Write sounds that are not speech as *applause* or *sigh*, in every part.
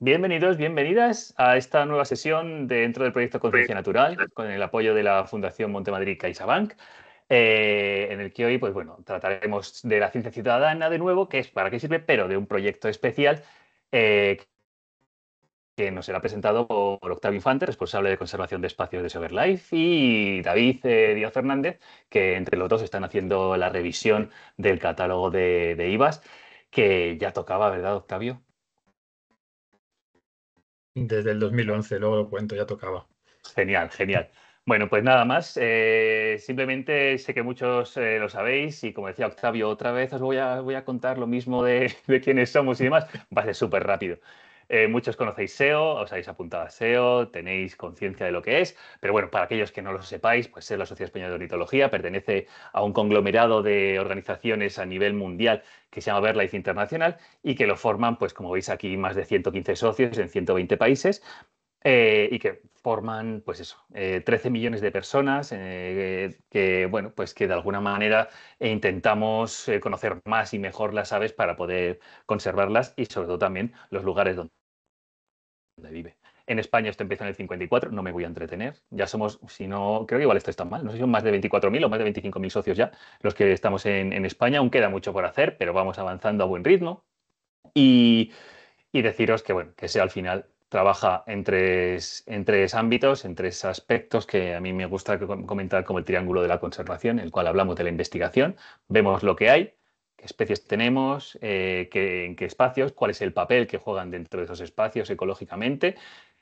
Bienvenidos, bienvenidas a esta nueva sesión dentro del proyecto Conciencia Natural, con el apoyo de la Fundación Montemadrid CaixaBank, eh, en el que hoy, pues bueno, trataremos de la ciencia ciudadana de nuevo, que es para qué sirve, pero de un proyecto especial eh, que nos será presentado por Octavio Infante, responsable de conservación de espacios de Life, y David eh, Díaz Fernández, que entre los dos están haciendo la revisión del catálogo de, de IVAS, que ya tocaba, ¿verdad, Octavio? desde el 2011, luego lo cuento, ya tocaba. Genial, genial. Bueno, pues nada más. Eh, simplemente sé que muchos eh, lo sabéis y como decía Octavio, otra vez os voy a, voy a contar lo mismo de, *laughs* de quiénes somos y demás. Va a ser súper rápido. Eh, muchos conocéis SEO, os habéis apuntado a SEO, tenéis conciencia de lo que es, pero bueno, para aquellos que no lo sepáis, pues SEO, la Sociedad Española de Ornitología, pertenece a un conglomerado de organizaciones a nivel mundial que se llama Verlife Internacional y que lo forman, pues como veis aquí, más de 115 socios en 120 países. Eh, y que forman, pues eso, 13 eh, millones de personas que, bueno, pues que de alguna manera intentamos conocer más y mejor las aves para poder conservarlas y sobre todo también los lugares donde en España esto empieza en el 54, no me voy a entretener. Ya somos, si no, creo que igual esto está mal. No sé si son más de 24.000 o más de 25.000 socios ya los que estamos en, España. Aún queda mucho por hacer, pero vamos avanzando a buen ritmo. Y, deciros que, bueno, que sea al final trabaja tres, en tres, ámbitos, en tres aspectos que a mí me gusta comentar como el triángulo de la conservación, en el cual hablamos de la investigación, vemos lo que hay, qué especies tenemos, eh, en qué espacios, cuál es el papel que juegan dentro de esos espacios ecológicamente.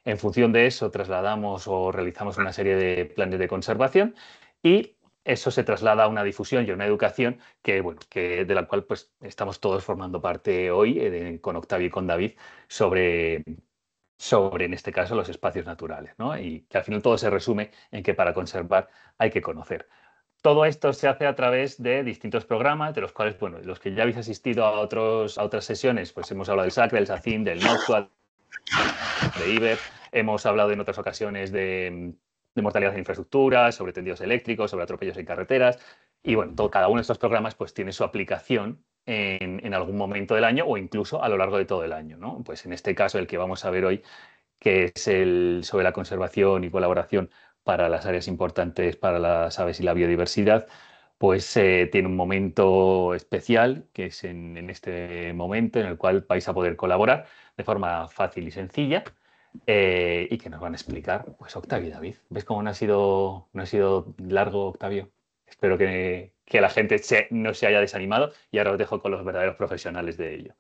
En función de eso, trasladamos o realizamos una serie de planes de conservación y eso se traslada a una difusión y a una educación de la cual pues, estamos todos formando parte hoy eh, con Octavio y con David sobre, en este caso, los espacios naturales. ¿no? Y que al final todo se resume en que para conservar hay que conocer. Todo esto se hace a través de distintos programas, de los cuales, bueno, los que ya habéis asistido a, a otras sesiones, pues hemos hablado del SAC, del SACIM, del Noctua, de IBER, hemos hablado en otras ocasiones de, mortalidad de infraestructuras, sobre tendidos eléctricos, sobre atropellos en carreteras, y bueno, cada uno de estos programas pues tiene su aplicación en, en, algún momento del año o incluso a lo largo de todo el año, ¿no? Pues en este caso el que vamos a ver hoy, que es el sobre la conservación y colaboración para las áreas importantes para las aves y la biodiversidad, pues eh, tiene un momento especial, que es en, este momento en el cual vais a poder colaborar de forma fácil y sencilla eh, y que nos van a explicar, pues Octavio y David. ¿Ves cómo no ha sido, no ha sido largo, Octavio? Espero que, la gente no se haya desanimado y ahora os dejo con los verdaderos profesionales de ello.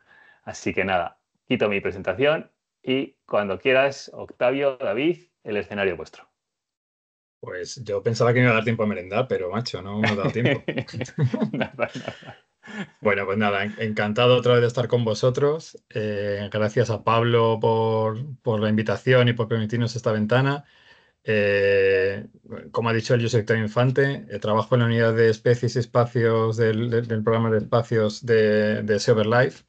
Así que nada, quito mi presentación y cuando quieras, Octavio, David, el escenario vuestro. Pues yo pensaba que iba a dar tiempo a merendar, pero macho, no me ha dado tiempo. *laughs* Bueno, pues nada, encantado otra vez de estar con vosotros. Eh, gracias a Pablo por, la invitación y por permitirnos esta ventana. Eh, como ha dicho el yo soy Infante, eh, trabajo en la unidad de especies y espacios del, programa de espacios de, de Life.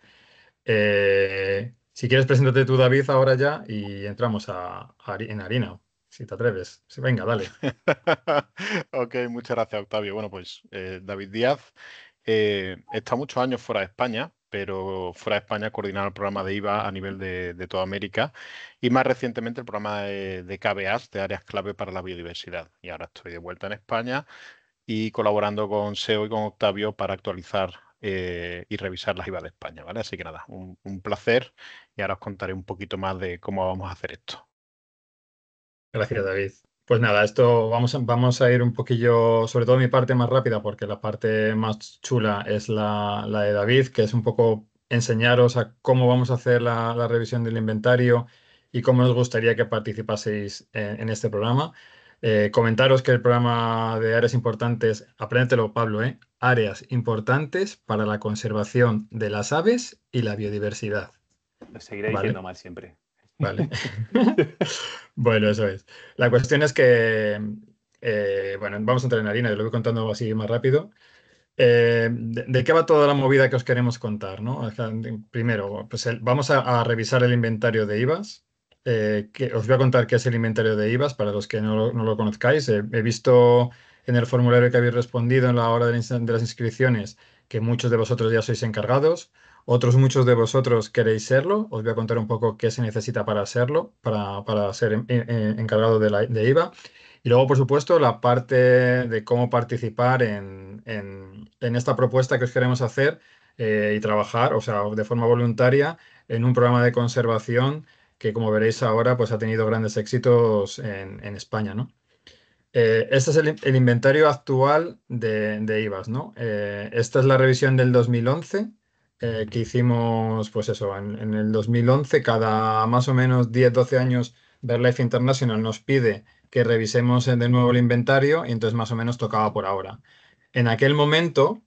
si quieres, preséntate tú, David, ahora ya y entramos a, en harina si te atreves. venga, dale. *laughs* ok, muchas gracias, Octavio. Bueno, pues eh, David Díaz eh, está muchos años fuera de España, pero fuera de España coordinaba el programa de IVA a nivel de, toda América y más recientemente el programa de, KBAs, de áreas clave para la biodiversidad. Y ahora estoy de vuelta en España y colaborando con SEO y con Octavio para actualizar eh, y revisar las IVA de España, ¿vale? Así que nada, un placer y ahora os contaré un poquito más de cómo vamos a hacer esto. Gracias, David. Pues nada, esto vamos a, vamos a ir un poquillo, sobre todo mi parte más rápida, porque la parte más chula es la, la de David, que es un poco enseñaros a cómo vamos a hacer la, revisión del inventario y cómo nos gustaría que participaseis eh, en, este programa. Eh, comentaros que el programa de áreas importantes, apréndetelo Pablo, ¿eh? áreas importantes para la conservación de las aves y la biodiversidad. Lo seguiré diciendo mal siempre. Vale. *laughs* bueno, eso es. La cuestión es que, eh, bueno, vamos a entrar en harina, yo lo voy contando así más rápido. Eh, de, qué va toda la movida que os queremos contar? ¿no? Primero, pues vamos a, revisar el inventario de IVAs. Eh, que os voy a contar qué es el inventario de IVAs para los que no lo, conozcáis. he visto en el formulario que habéis respondido en la hora de, de, las inscripciones que muchos de vosotros ya sois encargados. Otros muchos de vosotros queréis serlo. Os voy a contar un poco qué se necesita para serlo, para, ser encargado de, IVA. Y luego, por supuesto, la parte de cómo participar en, esta propuesta que os queremos hacer eh, y trabajar, o sea, de forma voluntaria, en un programa de conservación que, como veréis ahora, pues ha tenido grandes éxitos en, España, ¿no? Eh, este es el, inventario actual de, de IVAS, ¿no? Eh, esta es la revisión del 2011 eh, que hicimos, pues eso, en, el 2011, cada más o menos 10-12 años, Verlife International nos pide que revisemos eh, de nuevo el inventario y entonces más o menos tocaba por ahora. En aquel momento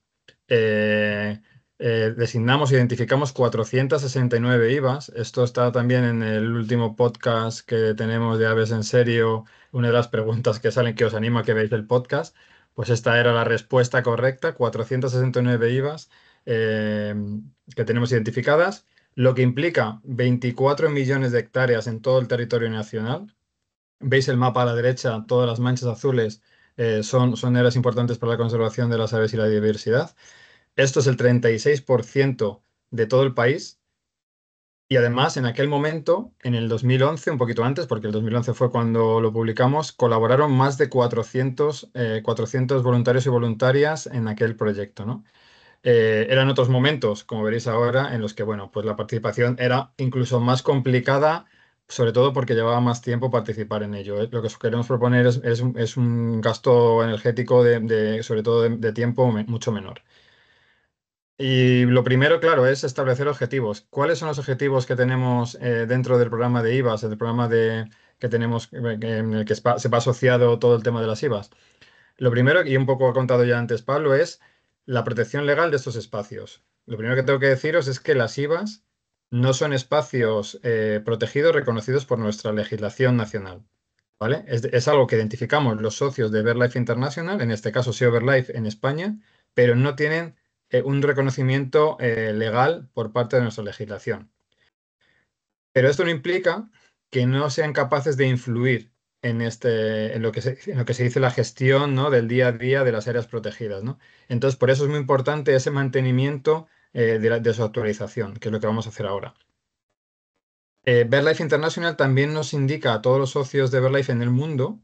eh, designamos, e identificamos 469 IVAs. Esto está también en el último podcast que tenemos de Aves en Serio, una de las preguntas que salen que os anima a que veáis el podcast. Pues esta era la respuesta correcta, 469 IVAs eh, que tenemos identificadas, lo que implica 24 millones de hectáreas en todo el territorio nacional. Veis el mapa a la derecha, todas las manchas azules eh, son, son áreas importantes para la conservación de las aves y la diversidad Esto es el 36% de todo el país. Y además, en aquel momento, en el 2011, un poquito antes, porque el 2011 fue cuando lo publicamos, colaboraron más de 400, 400 eh, voluntarios y voluntarias en aquel proyecto. ¿no? Eh, eran otros momentos, como veréis ahora, en los que bueno, pues la participación era incluso más complicada, sobre todo porque llevaba más tiempo participar en ello. Eh, lo que queremos proponer es, un gasto energético, de, sobre todo de, tiempo, mucho menor. Y lo primero, claro, es establecer objetivos. ¿Cuáles son los objetivos que tenemos eh, dentro del programa de IVAs, el programa de, que tenemos en el que se va asociado todo el tema de las IVAs? Lo primero, y un poco ha contado ya antes Pablo, es la protección legal de estos espacios. Lo primero que tengo que deciros es que las IVAs no son espacios eh, protegidos reconocidos por nuestra legislación nacional. ¿vale? Es, algo que identificamos los socios de Verlife International, en este caso Verlife en España, pero no tienen eh, un reconocimiento eh, legal por parte de nuestra legislación. Pero esto no implica que no sean capaces de influir en, este, en, lo que se, lo que se dice la gestión ¿no? del día a día de las áreas protegidas. ¿no? Entonces, por eso es muy importante ese mantenimiento eh, de, su actualización, que es lo que vamos a hacer ahora. Eh, BirdLife International también nos indica a todos los socios de BirdLife en el mundo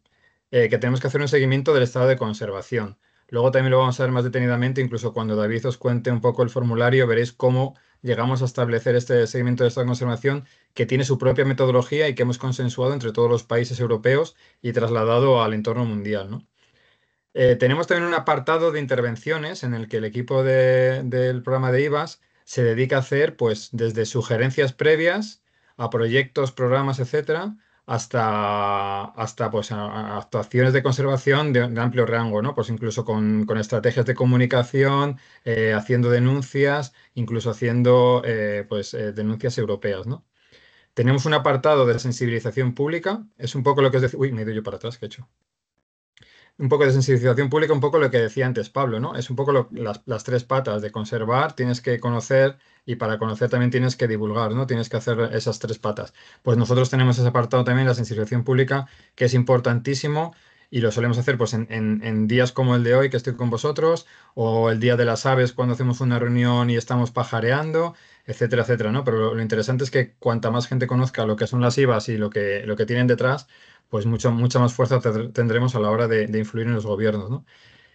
eh, que tenemos que hacer un seguimiento del estado de conservación. Luego también lo vamos a ver más detenidamente, incluso cuando David os cuente un poco el formulario, veréis cómo llegamos a establecer este seguimiento de esta conservación que tiene su propia metodología y que hemos consensuado entre todos los países europeos y trasladado al entorno mundial. Eh, tenemos también un apartado de intervenciones en el que el equipo del programa de IVAS se dedica a hacer, pues, desde sugerencias previas a proyectos, programas, etcétera, hasta, hasta pues, actuaciones de conservación de, amplio rango, pues incluso con, estrategias de comunicación, eh, haciendo denuncias, incluso haciendo eh, pues, eh, denuncias europeas, Tenemos un apartado de sensibilización pública, es un poco lo que es decía... Uy, me he ido yo para atrás, qué he hecho? un poco de sensibilización pública, un poco lo que decía antes Pablo, ¿no? Es un poco las, tres patas de conservar, tienes que conocer y para conocer también tienes que divulgar, ¿no? Tienes que hacer esas tres patas. Pues nosotros tenemos ese apartado también, la sensibilización pública, que es importantísimo y lo solemos hacer pues en, en, en, días como el de hoy que estoy con vosotros o el día de las aves cuando hacemos una reunión y estamos pajareando etcétera, etcétera, ¿no? Pero lo, interesante es que cuanta más gente conozca lo que son las IVAs y lo que, lo que tienen detrás, pues mucho, mucha más fuerza tendremos a la hora de, influir en los gobiernos, ¿no?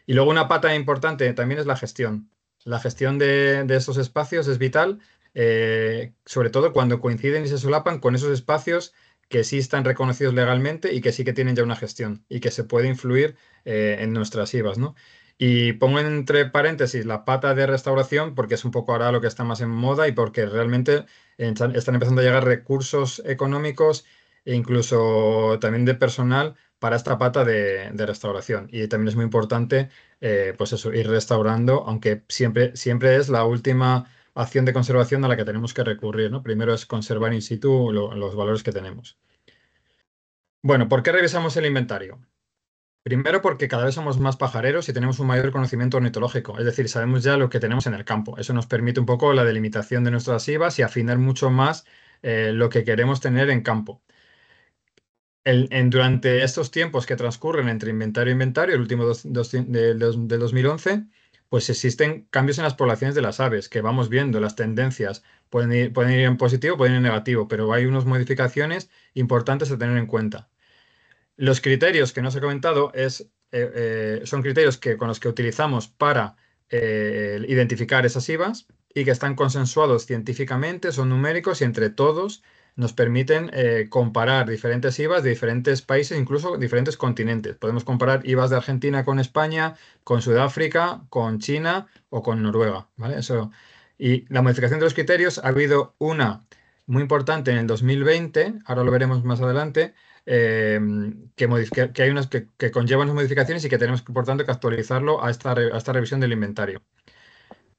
Y luego una pata importante también es la gestión. La gestión de, esos espacios es vital, eh, sobre todo cuando coinciden y se solapan con esos espacios que sí están reconocidos legalmente y que sí que tienen ya una gestión y que se puede influir eh, en nuestras IVAs, ¿no? Y pongo entre paréntesis la pata de restauración porque es un poco ahora lo que está más en moda y porque realmente están empezando a llegar recursos económicos e incluso también de personal para esta pata de, restauración. Y también es muy importante eh, pues ir restaurando, aunque siempre, siempre es la última acción de conservación a la que tenemos que recurrir. Primero es conservar in situ los valores que tenemos. Bueno, ¿por qué revisamos el inventario? Primero porque cada vez somos más pajareros y tenemos un mayor conocimiento ornitológico, es decir, sabemos ya lo que tenemos en el campo. Eso nos permite un poco la delimitación de nuestras IVAs y afinar mucho más eh, lo que queremos tener en campo. durante estos tiempos que transcurren entre inventario e inventario, el último del de, 2011, pues existen cambios en las poblaciones de las aves, que vamos viendo las tendencias. Pueden pueden ir en positivo, pueden ir en negativo, pero hay unas modificaciones importantes a tener en cuenta. Los criterios que nos he comentado eh, eh, son criterios que, con los que utilizamos para eh, identificar esas IVAs y que están consensuados científicamente, son numéricos y entre todos nos permiten comparar diferentes IVAs de diferentes países, incluso diferentes continentes. Podemos comparar IVAs de Argentina con España, con Sudáfrica, con China o con Noruega. Y la modificación de los criterios ha habido una muy importante en el 2020, ahora lo veremos más adelante, Em, que, que, hay unas que, conllevan modificaciones y que tenemos, por tanto, que actualizarlo a esta, esta revisión del inventario.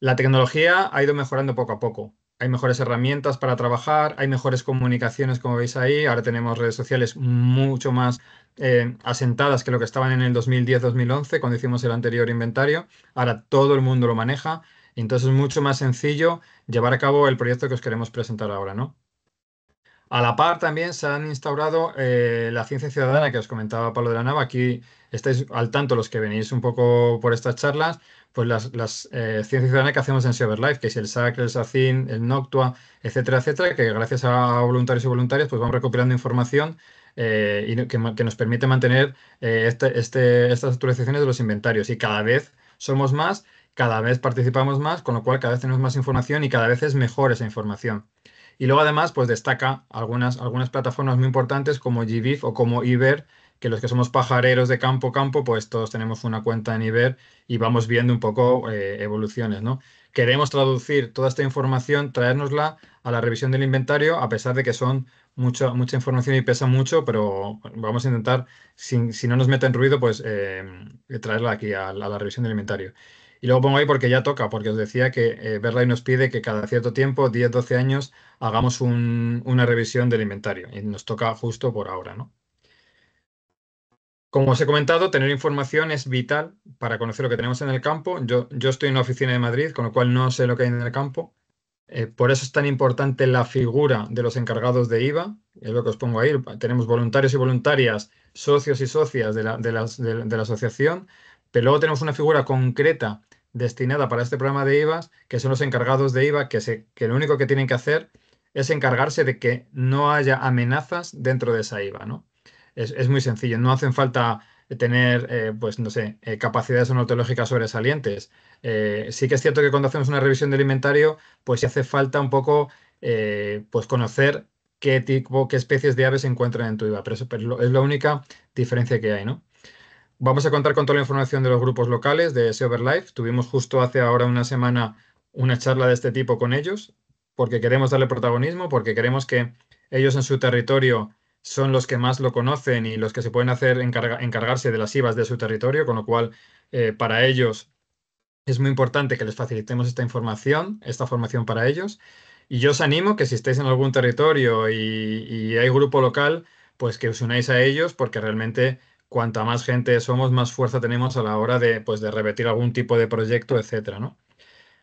La tecnología ha ido mejorando poco a poco. Hay mejores herramientas para trabajar, hay mejores comunicaciones, como veis ahí. Ahora tenemos redes sociales mucho más eh, asentadas que lo que estaban en el 2010-2011, cuando hicimos el anterior inventario. Ahora todo el mundo lo maneja. Entonces es mucho más sencillo llevar a cabo el proyecto que os queremos presentar ahora, ¿no? A la par también se han instaurado eh, la ciencia ciudadana que os comentaba Pablo de la Nava. Aquí estáis al tanto los que venís un poco por estas charlas, pues las, eh, ciencias ciudadanas que hacemos en Life, que es el SAC, el SACIN, el Noctua, etcétera, etcétera, que gracias a voluntarios y voluntarias pues vamos recopilando información eh, y que, nos permite mantener este, este, estas actualizaciones de los inventarios. Y cada vez somos más, cada vez participamos más, con lo cual cada vez tenemos más información y cada vez es mejor esa información. Y luego además pues destaca algunas, algunas plataformas muy importantes como GBIF o como Iber, que los que somos pajareros de campo a campo, pues todos tenemos una cuenta en Iber y vamos viendo un poco eh, evoluciones, ¿no? Queremos traducir toda esta información, traérnosla a la revisión del inventario, a pesar de que son mucha, mucha información y pesa mucho, pero vamos a intentar, si, no nos meten en ruido, pues eh, traerla aquí a, la revisión del inventario. Y luego pongo ahí porque ya toca, porque os decía que eh, nos pide que cada cierto tiempo, 10, 12 años, hagamos una revisión del inventario. Y nos toca justo por ahora, ¿no? Como os he comentado, tener información es vital para conocer lo que tenemos en el campo. Yo, yo estoy en una oficina de Madrid, con lo cual no sé lo que hay en el campo. Eh, por eso es tan importante la figura de los encargados de IVA, es lo que os pongo ahí. Tenemos voluntarios y voluntarias, socios y socias de la, de la asociación, pero luego tenemos una figura concreta destinada para este programa de IVAs, que son los encargados de IVA, que, que lo único que tienen que hacer es encargarse de que no haya amenazas dentro de esa IVA, ¿no? Es, muy sencillo, no hacen falta tener, eh, pues no sé, eh, capacidades onotológicas sobresalientes. Eh, sí que es cierto que cuando hacemos una revisión de alimentario, pues sí hace falta un poco, pues conocer qué tipo, qué especies de aves se encuentran en tu IVA, pero, eso, pero es la única diferencia que hay, ¿no? vamos a contar con toda la información de los grupos locales de Silver Life. Tuvimos justo hace ahora una semana una charla de este tipo con ellos porque queremos darle protagonismo, porque queremos que ellos en su territorio son los que más lo conocen y los que se pueden hacer encargarse de las IVAs de su territorio, con lo cual eh, para ellos es muy importante que les facilitemos esta información, esta formación para ellos. Y yo os animo que si estáis en algún territorio y, y hay grupo local, pues que os unáis a ellos porque realmente cuanta más gente somos, más fuerza tenemos a la hora de, pues, de repetir algún tipo de proyecto, etcétera, ¿no?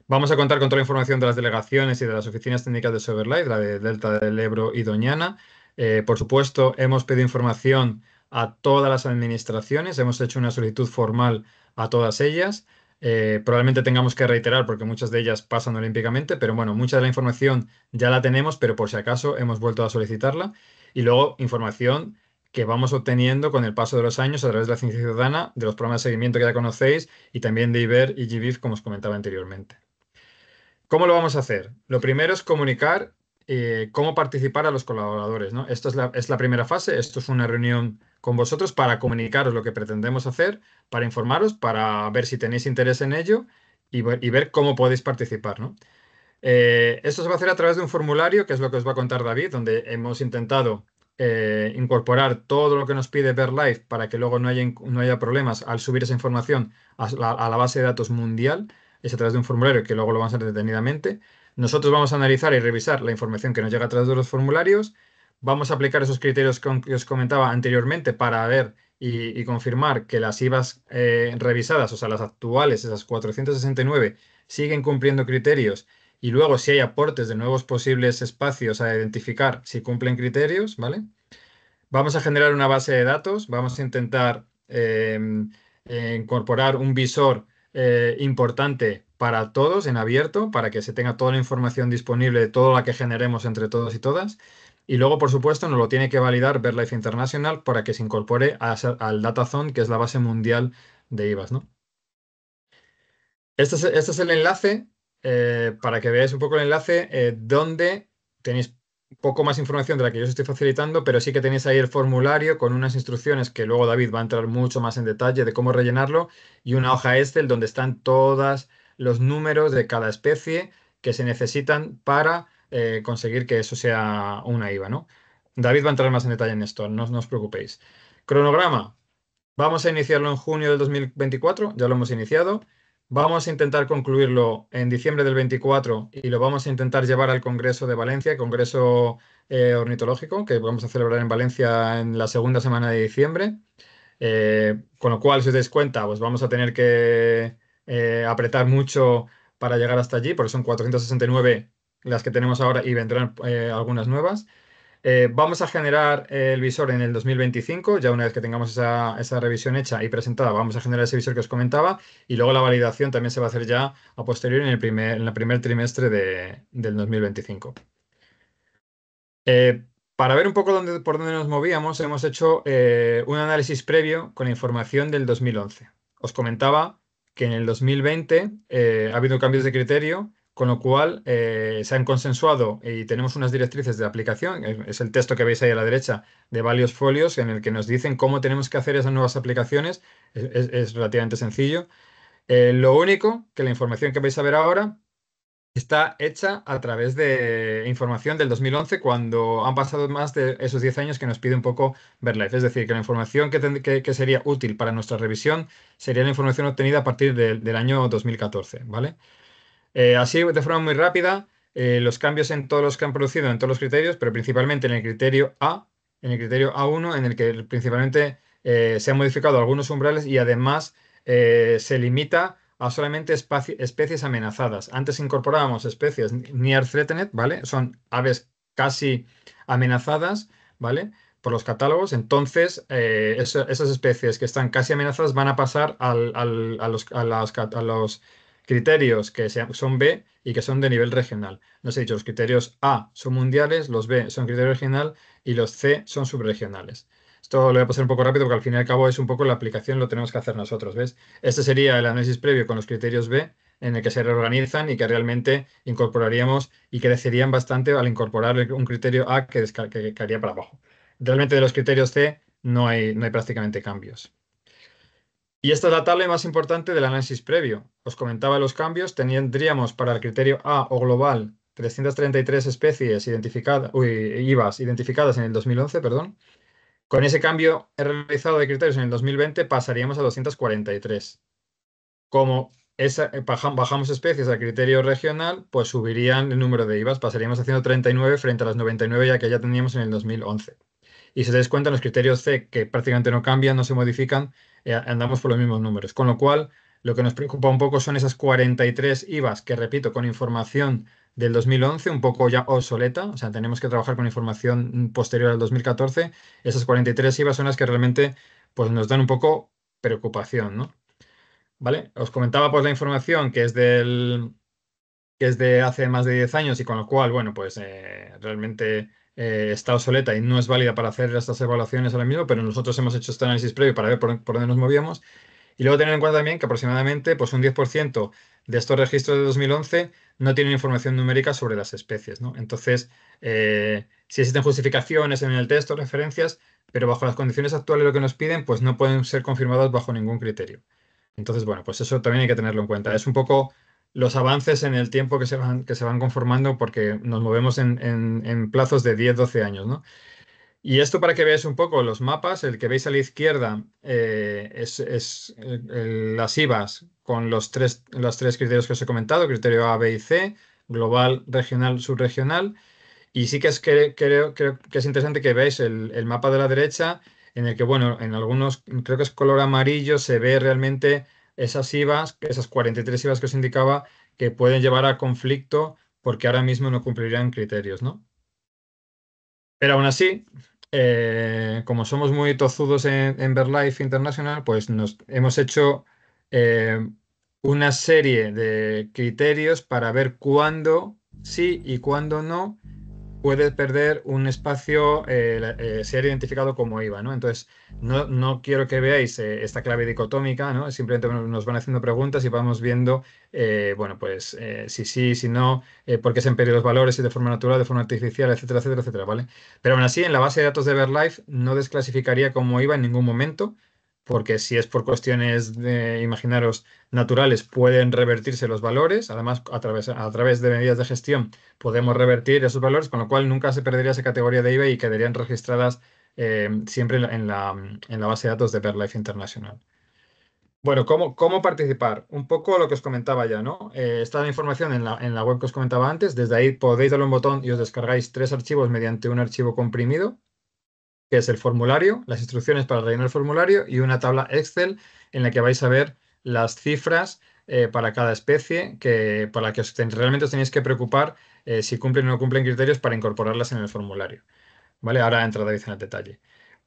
Vamos a contar con toda la información de las delegaciones y de las oficinas técnicas de Soberlight, la de Delta del Ebro y Doñana. Eh, por supuesto, hemos pedido información a todas las administraciones, hemos hecho una solicitud formal a todas ellas. Eh, probablemente tengamos que reiterar porque muchas de ellas pasan olímpicamente, pero bueno, mucha de la información ya la tenemos, pero por si acaso hemos vuelto a solicitarla. Y luego información que vamos obteniendo con el paso de los años a través de la ciencia ciudadana, de los programas de seguimiento que ya conocéis y también de IBER y GBIF, como os comentaba anteriormente. ¿Cómo lo vamos a hacer? Lo primero es comunicar eh, cómo participar a los colaboradores. ¿no? es la, la primera fase, esto es una reunión con vosotros para comunicaros lo que pretendemos hacer, para informaros, para ver si tenéis interés en ello y, ver, cómo podéis participar. Eh, esto se va a hacer a través de un formulario, que es lo que os va a contar David, donde hemos intentado eh, incorporar todo lo que nos pide Verlife para que luego no haya, no haya problemas al subir esa información a la, base de datos mundial, es a través de un formulario que luego lo vamos a hacer detenidamente. Nosotros vamos a analizar y revisar la información que nos llega a través de los formularios. Vamos a aplicar esos criterios que, os comentaba anteriormente para ver y, confirmar que las IVAs eh, revisadas, o sea, las actuales, esas 469, siguen cumpliendo criterios y luego, si hay aportes de nuevos posibles espacios a identificar si cumplen criterios, ¿vale? Vamos a generar una base de datos, vamos a intentar em, eh, incorporar un visor eh, importante para todos en abierto, para que se tenga toda la información disponible, toda la que generemos entre todos y todas. Y luego, por supuesto, nos lo tiene que validar Verlife International para que se incorpore al al Datazone, que es la base mundial de IVAS. ¿no? este es este el enlace eh, para que veáis un poco el enlace, eh, donde tenéis poco más información de la que yo os estoy facilitando, pero sí que tenéis ahí el formulario con unas instrucciones que luego David va a entrar mucho más en detalle de cómo rellenarlo y una hoja Excel donde están todos los números de cada especie que se necesitan para eh, conseguir que eso sea una IVA, ¿no? David va a entrar más en detalle en esto, no os preocupéis. Cronograma. Vamos a iniciarlo en junio del 2024, ya lo hemos iniciado. Vamos a intentar concluirlo en diciembre del 24 y lo vamos a intentar llevar al Congreso de Valencia, Congreso eh, Ornitológico, que vamos a celebrar en Valencia en la segunda semana de diciembre. Eh, con lo cual, si os dais cuenta, pues vamos a tener que eh, apretar mucho para llegar hasta allí, porque son 469 las que tenemos ahora y vendrán algunas nuevas. Eh, vamos a generar el visor en el 2025, ya una vez que tengamos esa, revisión hecha y presentada, vamos a generar ese visor que os comentaba y luego la validación también se va a hacer ya a posteriori en el primer, en el primer trimestre del 2025. Eh, para ver un poco por dónde nos movíamos, hemos hecho eh, un análisis previo con la información del 2011. Os comentaba que en el 2020 ha habido cambios de criterio con lo cual eh, se han consensuado y tenemos unas directrices de aplicación, es el texto que veis ahí a la derecha, de varios folios en el que nos dicen cómo tenemos que hacer esas nuevas aplicaciones, es, relativamente sencillo. Eh, lo único que la información que vais a ver ahora está hecha a través de información del 2011, cuando han pasado más de esos 10 años que nos pide un poco Verlife, Es decir, que la información que, sería útil para nuestra revisión sería la información obtenida a partir del año 2014, ¿vale? Eh, así, de forma muy rápida, eh, los cambios en todos los que han producido, en todos los criterios, pero principalmente en el criterio A, en el criterio A1, en el que principalmente eh, se han modificado algunos umbrales y además se limita a solamente especies amenazadas. Antes incorporábamos especies near threatened, ¿vale? Son aves casi amenazadas, ¿vale? Por los catálogos. Entonces, esas especies que están casi amenazadas van a pasar al, a, los, criterios que son B y que son de nivel regional. Nos he dicho, los criterios A son mundiales, los B son criterio regional y los C son subregionales. Esto lo voy a pasar un poco rápido porque al fin y al cabo es un poco la aplicación, lo tenemos que hacer nosotros, ¿ves? Este sería el análisis previo con los criterios B en el que se reorganizan y que realmente incorporaríamos y crecerían bastante al incorporar un criterio A que, caería para abajo. Realmente de los criterios C no hay, no hay prácticamente cambios. Y esta es la tabla más importante del análisis previo. Os comentaba los cambios. Tendríamos para el criterio A o global 333 especies identificadas, IVAs identificadas en el 2011, perdón. Con ese cambio realizado de criterios en el 2020 pasaríamos a 243. Como eh, bajamos especies al criterio regional, pues subirían el número de IVAs, pasaríamos a 139 frente a las 99 ya que ya teníamos en el 2011. Y si te das cuenta, los criterios C, que prácticamente no cambian, no se modifican, eh, andamos por los mismos números. Con lo cual, lo que nos preocupa un poco son esas 43 IVAs que, repito, con información del 2011, un poco ya obsoleta, o sea, tenemos que trabajar con información mm, posterior al 2014. Esas 43 IVAs son las que realmente pues, nos dan un poco preocupación, ¿no? ¿Vale? Os comentaba pues la información que es del que es de hace más de 10 años y con lo cual, bueno, pues eh, realmente eh, está obsoleta y no es válida para hacer estas evaluaciones ahora mismo, pero nosotros hemos hecho este análisis previo para ver por, dónde nos movíamos. Y luego tener en cuenta también que aproximadamente pues, un 10% de estos registros de 2011 no tienen información numérica sobre las especies. ¿no? Entonces, eh, si existen justificaciones en el texto, referencias, pero bajo las condiciones actuales lo que nos piden, pues no pueden ser confirmadas bajo ningún criterio. Entonces, bueno, pues eso también hay que tenerlo en cuenta. Es un poco los avances en el tiempo que se van, que se van conformando porque nos movemos en, en, plazos de 10-12 años, ¿no? Y esto para que veáis un poco los mapas, el que veis a la izquierda eh, es, es las IVAs con los tres, los tres criterios que os he comentado, criterio A, B y C, global, regional, subregional. Y sí que, es, que, creo, creo que es interesante que veáis el, el mapa de la derecha en el que, bueno, en algunos, creo que es color amarillo, se ve realmente esas IVAs, esas 43 IVAs que os indicaba, que pueden llevar a conflicto porque ahora mismo no cumplirían criterios, ¿no? Pero aún así, eh, como somos muy tozudos en, Verlife International, pues nos hemos hecho eh, una serie de criterios para ver cuándo sí y cuándo no puede perder un espacio, eh, eh, ser identificado como IVA, ¿no? Entonces, no, quiero que veáis eh, esta clave dicotómica, ¿no? Simplemente nos van haciendo preguntas y vamos viendo, bueno, pues si sí, si no, por qué se han perdido los valores, y de forma natural, de forma artificial, etcétera, etcétera, etcétera, ¿vale? Pero aún así, en la base de datos de Verlife, no desclasificaría como IVA en ningún momento, porque si es por cuestiones de, imaginaros, naturales, pueden revertirse los valores, además a través, a través de medidas de gestión podemos revertir esos valores, con lo cual nunca se perdería esa categoría de IVA y quedarían registradas eh, siempre en la, base de datos de Life Internacional. Bueno, ¿cómo, ¿cómo, participar? Un poco lo que os comentaba ya, ¿no? Eh, está la información en la, en la web que os comentaba antes. Desde ahí podéis darle un botón y os descargáis tres archivos mediante un archivo comprimido que es el formulario, las instrucciones para rellenar el formulario y una tabla Excel en la que vais a ver las cifras eh, para cada especie, que, para que realmente os tenéis que preocupar eh, si cumplen o no cumplen criterios para incorporarlas en el formulario. ¿Vale? Ahora entra en el detalle.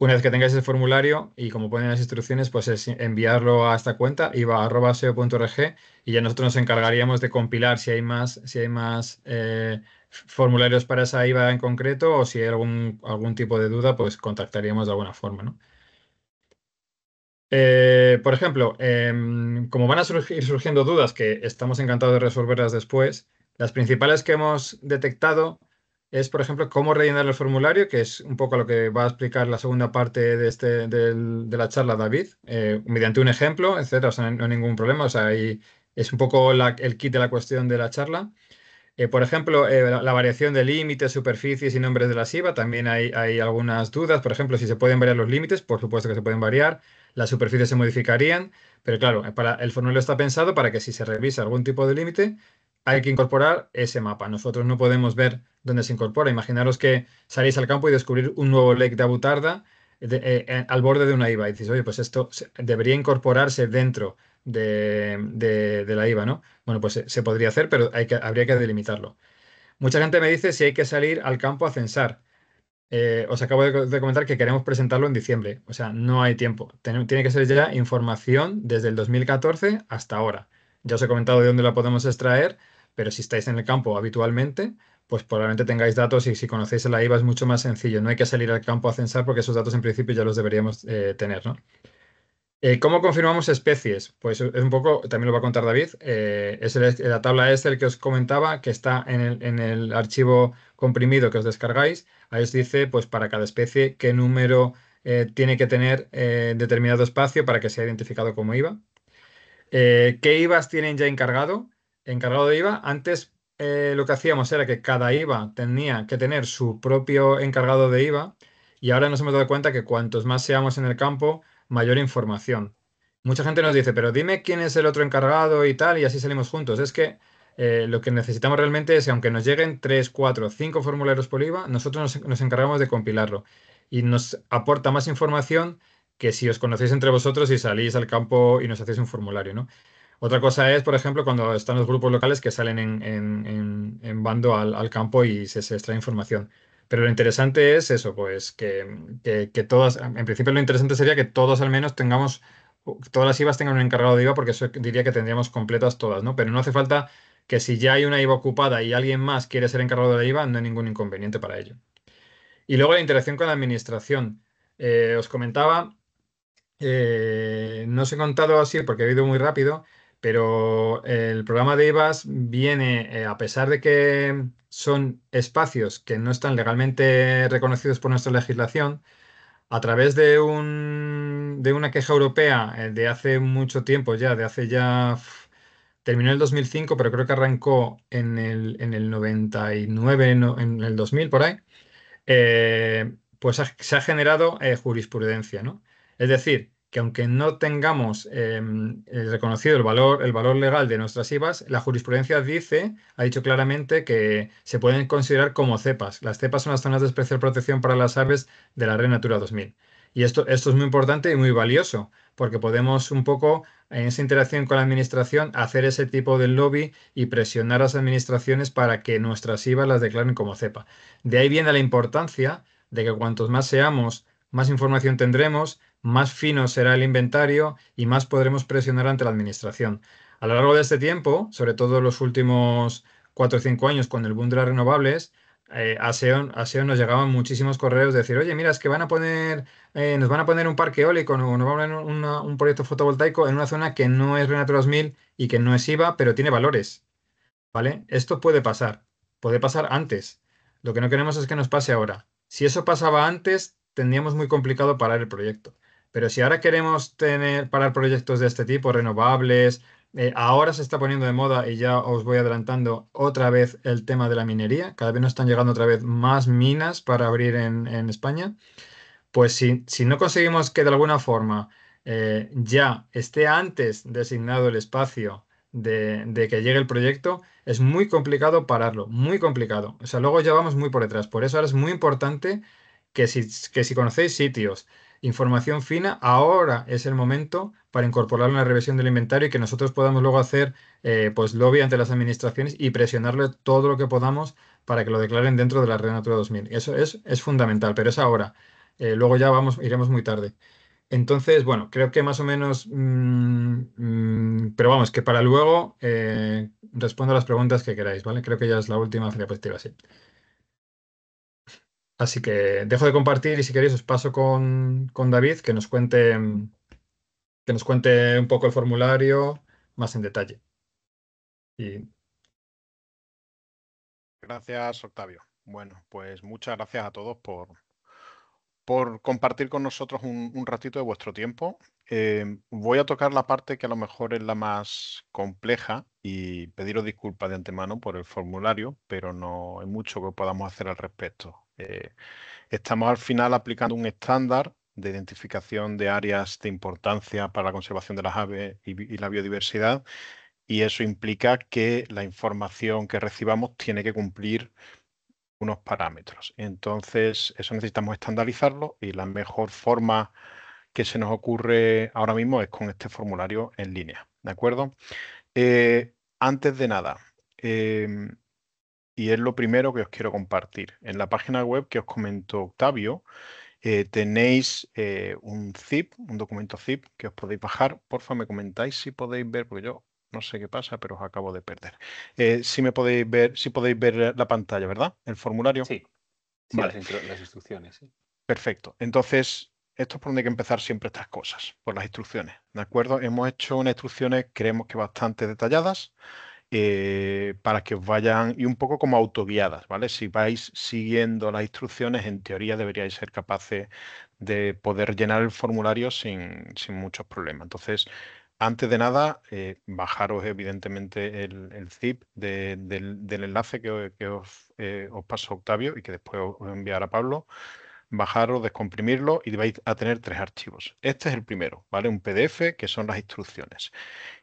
Una vez que tengáis el formulario y como ponen las instrucciones, pues es enviarlo a esta cuenta iva.seo.org y ya nosotros nos encargaríamos de compilar si hay más, si hay más eh, formularios para esa IVA en concreto o si hay algún, algún tipo de duda, pues contactaríamos de alguna forma. Eh, por ejemplo, em, como van a surgir surgiendo dudas que estamos encantados de resolverlas después, las principales que hemos detectado es, por ejemplo, cómo rellenar el formulario, que es un poco lo que va a explicar la segunda parte de, este, la charla David, eh, mediante un ejemplo, etcétera, o sea, no hay ningún problema, o sea, ahí es un poco el kit de la cuestión de la charla. Eh, por ejemplo, eh, la, variación de límites, superficies y nombres de la SIVA, también hay, algunas dudas, por ejemplo, si se pueden variar los límites, por supuesto que se pueden variar, las superficies se modificarían, pero claro, para, el formulario está pensado para que si se revisa algún tipo de límite, hay que incorporar ese mapa. Nosotros no podemos ver dónde se incorpora. Imaginaros que salís al campo y descubrir un nuevo lake de Abutarda eh, eh, al borde de una IVA. Y dices, oye, pues esto debería incorporarse dentro de, la IVA, ¿no? Bueno, pues se, podría hacer, pero habría que delimitarlo. Mucha gente me dice si hay que salir al campo a censar. Eh, os acabo de, comentar que queremos presentarlo en diciembre. O sea, no hay tiempo. tiene que ser ya información desde el 2014 hasta ahora. Ya os he comentado de dónde la podemos extraer pero si estáis en el campo habitualmente, pues probablemente tengáis datos y si conocéis la IVA es mucho más sencillo. No hay que salir al campo a censar porque esos datos en principio ya los deberíamos eh, tener, eh, ¿Cómo confirmamos especies? Pues es un poco, también lo va a contar David, eh, es la tabla el que os comentaba, que está en el, en el, archivo comprimido que os descargáis. Ahí os dice, pues para cada especie, qué número tiene que tener determinado espacio para que sea identificado como IVA. ¿Qué IVAs tienen ya encargado? encargado de IVA, antes eh, lo que hacíamos era que cada IVA tenía que tener su propio encargado de IVA y ahora nos hemos dado cuenta que cuantos más seamos en el campo, mayor información. Mucha gente nos dice, pero dime quién es el otro encargado y tal, y así salimos juntos. Es que eh, lo que necesitamos realmente es que aunque nos lleguen 3, 4, 5 formularios por IVA, nosotros nos, nos encargamos de compilarlo y nos aporta más información que si os conocéis entre vosotros y salís al campo y nos hacéis un formulario, ¿no? Otra cosa es, por ejemplo, cuando están los grupos locales que salen en, bando al, campo y se, extrae información. Pero lo interesante es eso, pues que, todas, en principio lo interesante sería que todos al menos tengamos, todas las IVAs tengan un encargado de IVA porque eso diría que tendríamos completas todas, ¿no? Pero no hace falta que si ya hay una IVA ocupada y alguien más quiere ser encargado de la IVA, no hay ningún inconveniente para ello. Y luego la interacción con la administración. Eh, os comentaba, eh, no os he contado así porque he ido muy rápido, pero el programa de IVAS viene, eh, a pesar de que son espacios que no están legalmente reconocidos por nuestra legislación, a través de, una queja europea eh, de hace mucho tiempo ya, de hace ya... Terminó en el 2005, pero creo que arrancó en el, 99, en el 2000, por ahí. Eh, pues se ha generado jurisprudencia, ¿no? Es decir, que aunque no tengamos em, eh, reconocido el valor, el valor legal de nuestras IVAs, la jurisprudencia dice, ha dicho claramente que se pueden considerar como cepas. Las cepas son las zonas de especial protección para las aves de la Red Natura 2000. Y esto, esto es muy importante y muy valioso, porque podemos un poco, en esa interacción con la administración, hacer ese tipo de lobby y presionar a las administraciones para que nuestras IVAs las declaren como cepa. De ahí viene la importancia de que cuantos más seamos, más información tendremos, más fino será el inventario y más podremos presionar ante la administración. A lo largo de este tiempo, sobre todo los últimos cuatro o cinco años con el boom de las renovables, eh, a, nos llegaban muchísimos correos de decir, oye, mira, es que van a poner, eh, nos van a poner un parque eólico o nos van a poner un proyecto fotovoltaico en una zona que no es Renato 2000 y que no es IVA, pero tiene valores. ¿Vale? Esto puede pasar, puede pasar antes. Lo que no queremos es que nos pase ahora. Si eso pasaba antes, tendríamos muy complicado parar el proyecto. Pero si ahora queremos tener, parar proyectos de este tipo, renovables, eh, ahora se está poniendo de moda y ya os voy adelantando otra vez el tema de la minería. Cada vez nos están llegando otra vez más minas para abrir en, España. Pues si, no conseguimos que de alguna forma eh, ya esté antes designado el espacio de, que llegue el proyecto, es muy complicado pararlo, muy complicado. O sea, luego ya vamos muy por detrás. Por eso ahora es muy importante que que si conocéis sitios, información fina, ahora es el momento para incorporar una revisión del inventario y que nosotros podamos luego hacer eh, pues lobby ante las administraciones y presionarle todo lo que podamos para que lo declaren dentro de la red Natura 2000. Eso es, es fundamental, pero es ahora. Eh, luego ya vamos, iremos muy tarde. Entonces, bueno, creo que más o menos, mm, mm, pero vamos, que para luego eh, respondo a las preguntas que queráis, ¿vale? Creo que ya es la última diapositiva, sí. Así que dejo de compartir y si queréis os paso con, con David que nos cuente que nos cuente un poco el formulario más en detalle. Gracias, Octavio. Bueno, pues muchas gracias a todos por, compartir con nosotros un, ratito de vuestro tiempo. Eh, voy a tocar la parte que a lo mejor es la más compleja y pediros disculpas de antemano por el formulario, pero no hay mucho que podamos hacer al respecto. Eh, estamos al final aplicando un estándar de identificación de áreas de importancia para la conservación de las aves y, la biodiversidad y eso implica que la información que recibamos tiene que cumplir unos parámetros. Entonces, eso necesitamos estandarizarlo y la mejor forma que se nos ocurre ahora mismo es con este formulario en línea. ¿De acuerdo? Eh, antes de nada, em, y es lo primero que os quiero compartir. En la página web que os comentó Octavio, eh, tenéis eh, un zip, un documento zip que os podéis bajar. Porfa, me comentáis si podéis ver, porque yo no sé qué pasa, pero os acabo de perder. Eh, si me podéis ver, si podéis ver la pantalla, ¿verdad? El formulario. Sí. las, instrucciones. Perfecto. Entonces, esto es por donde hay que empezar siempre estas cosas, por las instrucciones. ¿De acuerdo? Hemos hecho unas instrucciones, creemos que bastante detalladas. Eh, para que vayan y un poco como autoguiadas, ¿vale? Si vais siguiendo las instrucciones, en teoría deberíais ser capaces de poder llenar el formulario sin, muchos problemas. Entonces, antes de nada, eh, bajaros evidentemente el, zip del, enlace que, eh, os, pasó Octavio y que después os enviará Pablo. Bajaros, descomprimirlo y vais a tener tres archivos. Este es el primero, ¿vale? Un PDF que son las instrucciones.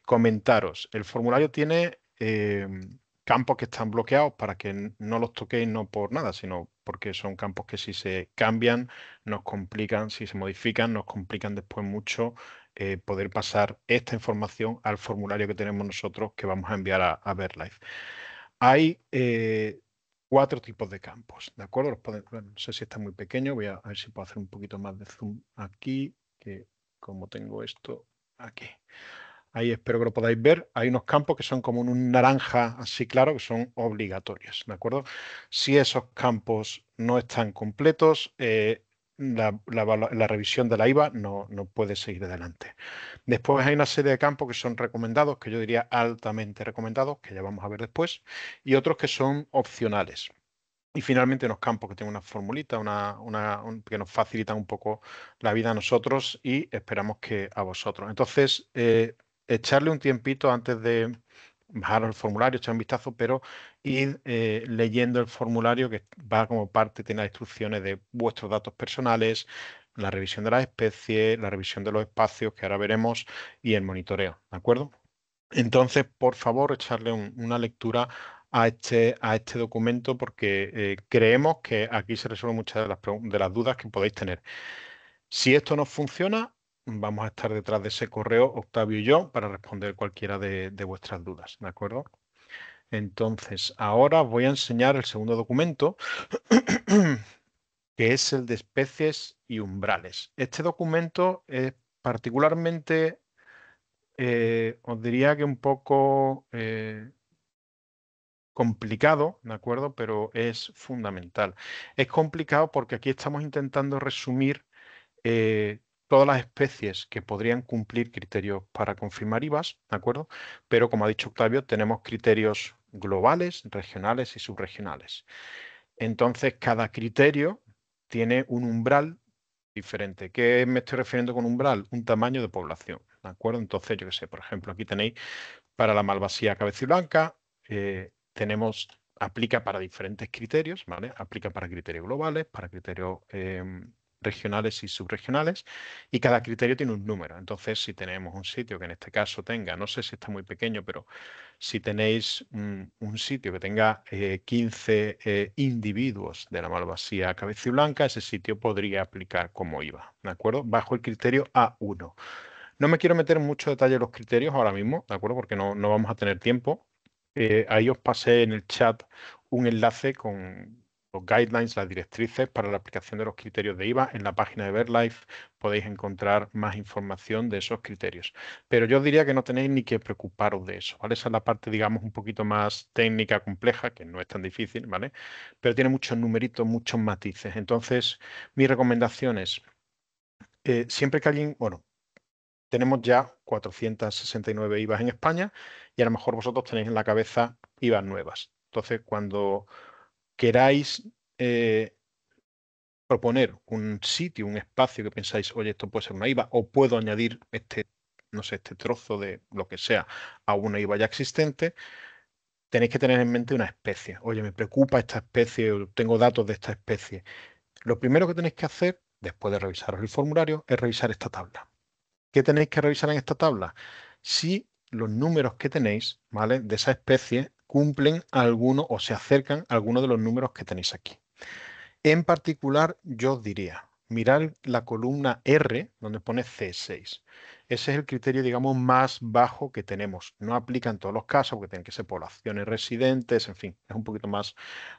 Comentaros, el formulario tiene Em, campos que están bloqueados para que no los toquéis no por nada, sino porque son campos que si se cambian nos complican, si se modifican nos complican después mucho eh, poder pasar esta información al formulario que tenemos nosotros que vamos a enviar a, Verlife Hay eh, cuatro tipos de campos, ¿de acuerdo? no sé si está muy pequeño, voy a, a ver si puedo hacer un poquito más de zoom aquí, que como tengo esto aquí. Ahí espero que lo podáis ver. Hay unos campos que son como un naranja así claro, que son obligatorios, ¿de acuerdo? Si esos campos no están completos, eh, la, revisión de la IVA no, puede seguir adelante. Después hay una serie de campos que son recomendados, que yo diría altamente recomendados, que ya vamos a ver después, y otros que son opcionales. Y finalmente unos campos que tienen una formulita, una, que nos facilitan un poco la vida a nosotros y esperamos que a vosotros. Entonces, eh, echarle un tiempito antes de bajar el formulario, echar un vistazo, pero ir eh, leyendo el formulario que va como parte, tiene las instrucciones de vuestros datos personales, la revisión de las especies, la revisión de los espacios que ahora veremos y el monitoreo, ¿de acuerdo? Entonces, por favor, echarle una lectura a este, a este documento porque eh, creemos que aquí se resuelven muchas de las, de las dudas que podéis tener. Si esto no funciona, vamos a estar detrás de ese correo, Octavio y yo, para responder cualquiera de, vuestras dudas, ¿de acuerdo? Entonces, ahora voy a enseñar el segundo documento, *clears throat* que es el de especies y umbrales. Este documento es particularmente, eh, os diría que un poco eh, complicado, ¿de acuerdo? Pero es fundamental. Es complicado porque aquí estamos intentando resumir eh, todas las especies que podrían cumplir criterios para confirmar IVAs, ¿de acuerdo? Pero como ha dicho Octavio, tenemos criterios globales, regionales y subregionales. Entonces, cada criterio tiene un umbral diferente. ¿Qué me estoy refiriendo con umbral? Un tamaño de población, ¿de acuerdo? Entonces, yo qué sé, por ejemplo, aquí tenéis para la malvasía cabeciblanca, blanca, eh, tenemos aplica para diferentes criterios, ¿vale? Aplica para criterios globales, para criterios em, regionales y subregionales, y cada criterio tiene un número. Entonces, si tenemos un sitio que en este caso tenga, no sé si está muy pequeño, pero si tenéis un, sitio que tenga 15 eh, eh, individuos de la malvasía cabeza blanca, ese sitio podría aplicar como IVA, ¿de acuerdo? Bajo el criterio A1. No me quiero meter en mucho detalle los criterios ahora mismo, ¿de acuerdo? Porque no, no vamos a tener tiempo. Eh, ahí os pasé en el chat un enlace con los guidelines, las directrices para la aplicación de los criterios de IVA. En la página de Verlife... podéis encontrar más información de esos criterios. Pero yo diría que no tenéis ni que preocuparos de eso, ¿vale? Esa es la parte, digamos, un poquito más técnica, compleja, que no es tan difícil, ¿vale? Pero tiene muchos numeritos, muchos matices. Entonces, mi recomendación es, eh, siempre que alguien, bueno, tenemos ya 469 IVAs en España y a lo mejor vosotros tenéis en la cabeza IVAs nuevas. Entonces, cuando queráis eh, proponer un sitio, un espacio que pensáis, oye, esto puede ser una IVA, o puedo añadir este, no sé, este trozo de lo que sea a una IVA ya existente, tenéis que tener en mente una especie. Oye, me preocupa esta especie, tengo datos de esta especie. Lo primero que tenéis que hacer, después de revisaros el formulario, es revisar esta tabla. ¿Qué tenéis que revisar en esta tabla? Si los números que tenéis, ¿vale? De esa especie cumplen alguno o se acercan a alguno de los números que tenéis aquí. En particular, yo os diría, mirar la columna R, donde pone C6. Ese es el criterio, digamos, más bajo que tenemos. No aplica en todos los casos, porque tienen que ser poblaciones residentes, en fin, es un poquito más,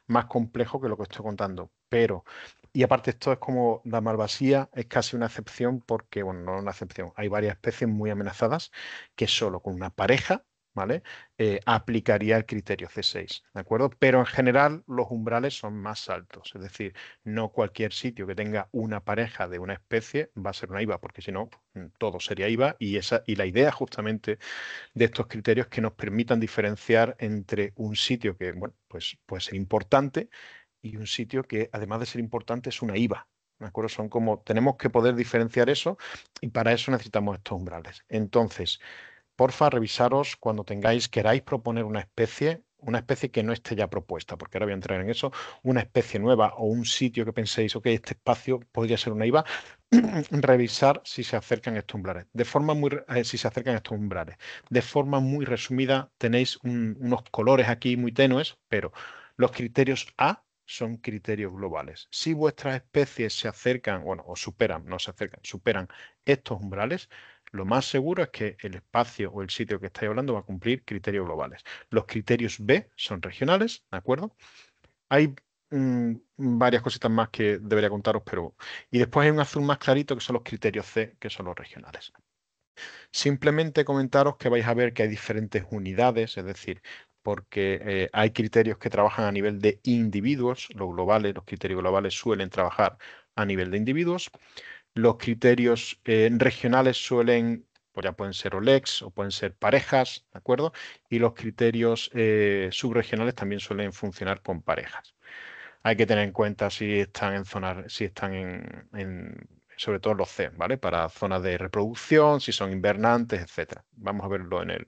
más complejo que lo que estoy contando. Pero, y aparte esto es como la malvasía, es casi una excepción, porque, bueno, no es una excepción, hay varias especies muy amenazadas que solo con una pareja ¿vale? Eh, aplicaría el criterio C6, ¿de acuerdo? Pero en general los umbrales son más altos, es decir, no cualquier sitio que tenga una pareja de una especie va a ser una IVA, porque si no, mm, todo sería IVA y, esa, y la idea justamente de estos criterios es que nos permitan diferenciar entre un sitio que, pues puede ser importante y un sitio que, además de ser importante, es una IVA, ¿De acuerdo? Son como, tenemos que poder diferenciar eso y para eso necesitamos estos umbrales. Entonces, porfa, revisaros cuando tengáis, queráis proponer una especie, una especie que no esté ya propuesta, porque ahora voy a entrar en eso, una especie nueva o un sitio que penséis, ok, este espacio podría ser una IVA, *clears throat* revisar si se acercan estos umbrales. De forma muy, eh, si se acercan estos umbrales. De forma muy resumida, tenéis unos colores aquí muy tenues, pero los criterios A son criterios globales. Si vuestras especies se acercan, bueno, o superan, no se acercan, superan estos umbrales, lo más seguro es que el espacio o el sitio que estáis hablando va a cumplir criterios globales. Los criterios B son regionales, ¿de acuerdo? Hay mm, varias cositas más que debería contaros, pero... Y después hay un azul más clarito que son los criterios C, que son los regionales. Simplemente comentaros que vais a ver que hay diferentes unidades, es decir, porque eh, hay criterios que trabajan a nivel de individuos, los globales, los criterios globales suelen trabajar a nivel de individuos los criterios eh, regionales suelen, pues ya pueden ser OLEX o pueden ser parejas, ¿de acuerdo? Y los criterios eh, subregionales también suelen funcionar con parejas. Hay que tener en cuenta si están en zonas, si están en, sobre todo los C, ¿vale? Para zonas de reproducción, si son invernantes, etcétera. Vamos a verlo en el,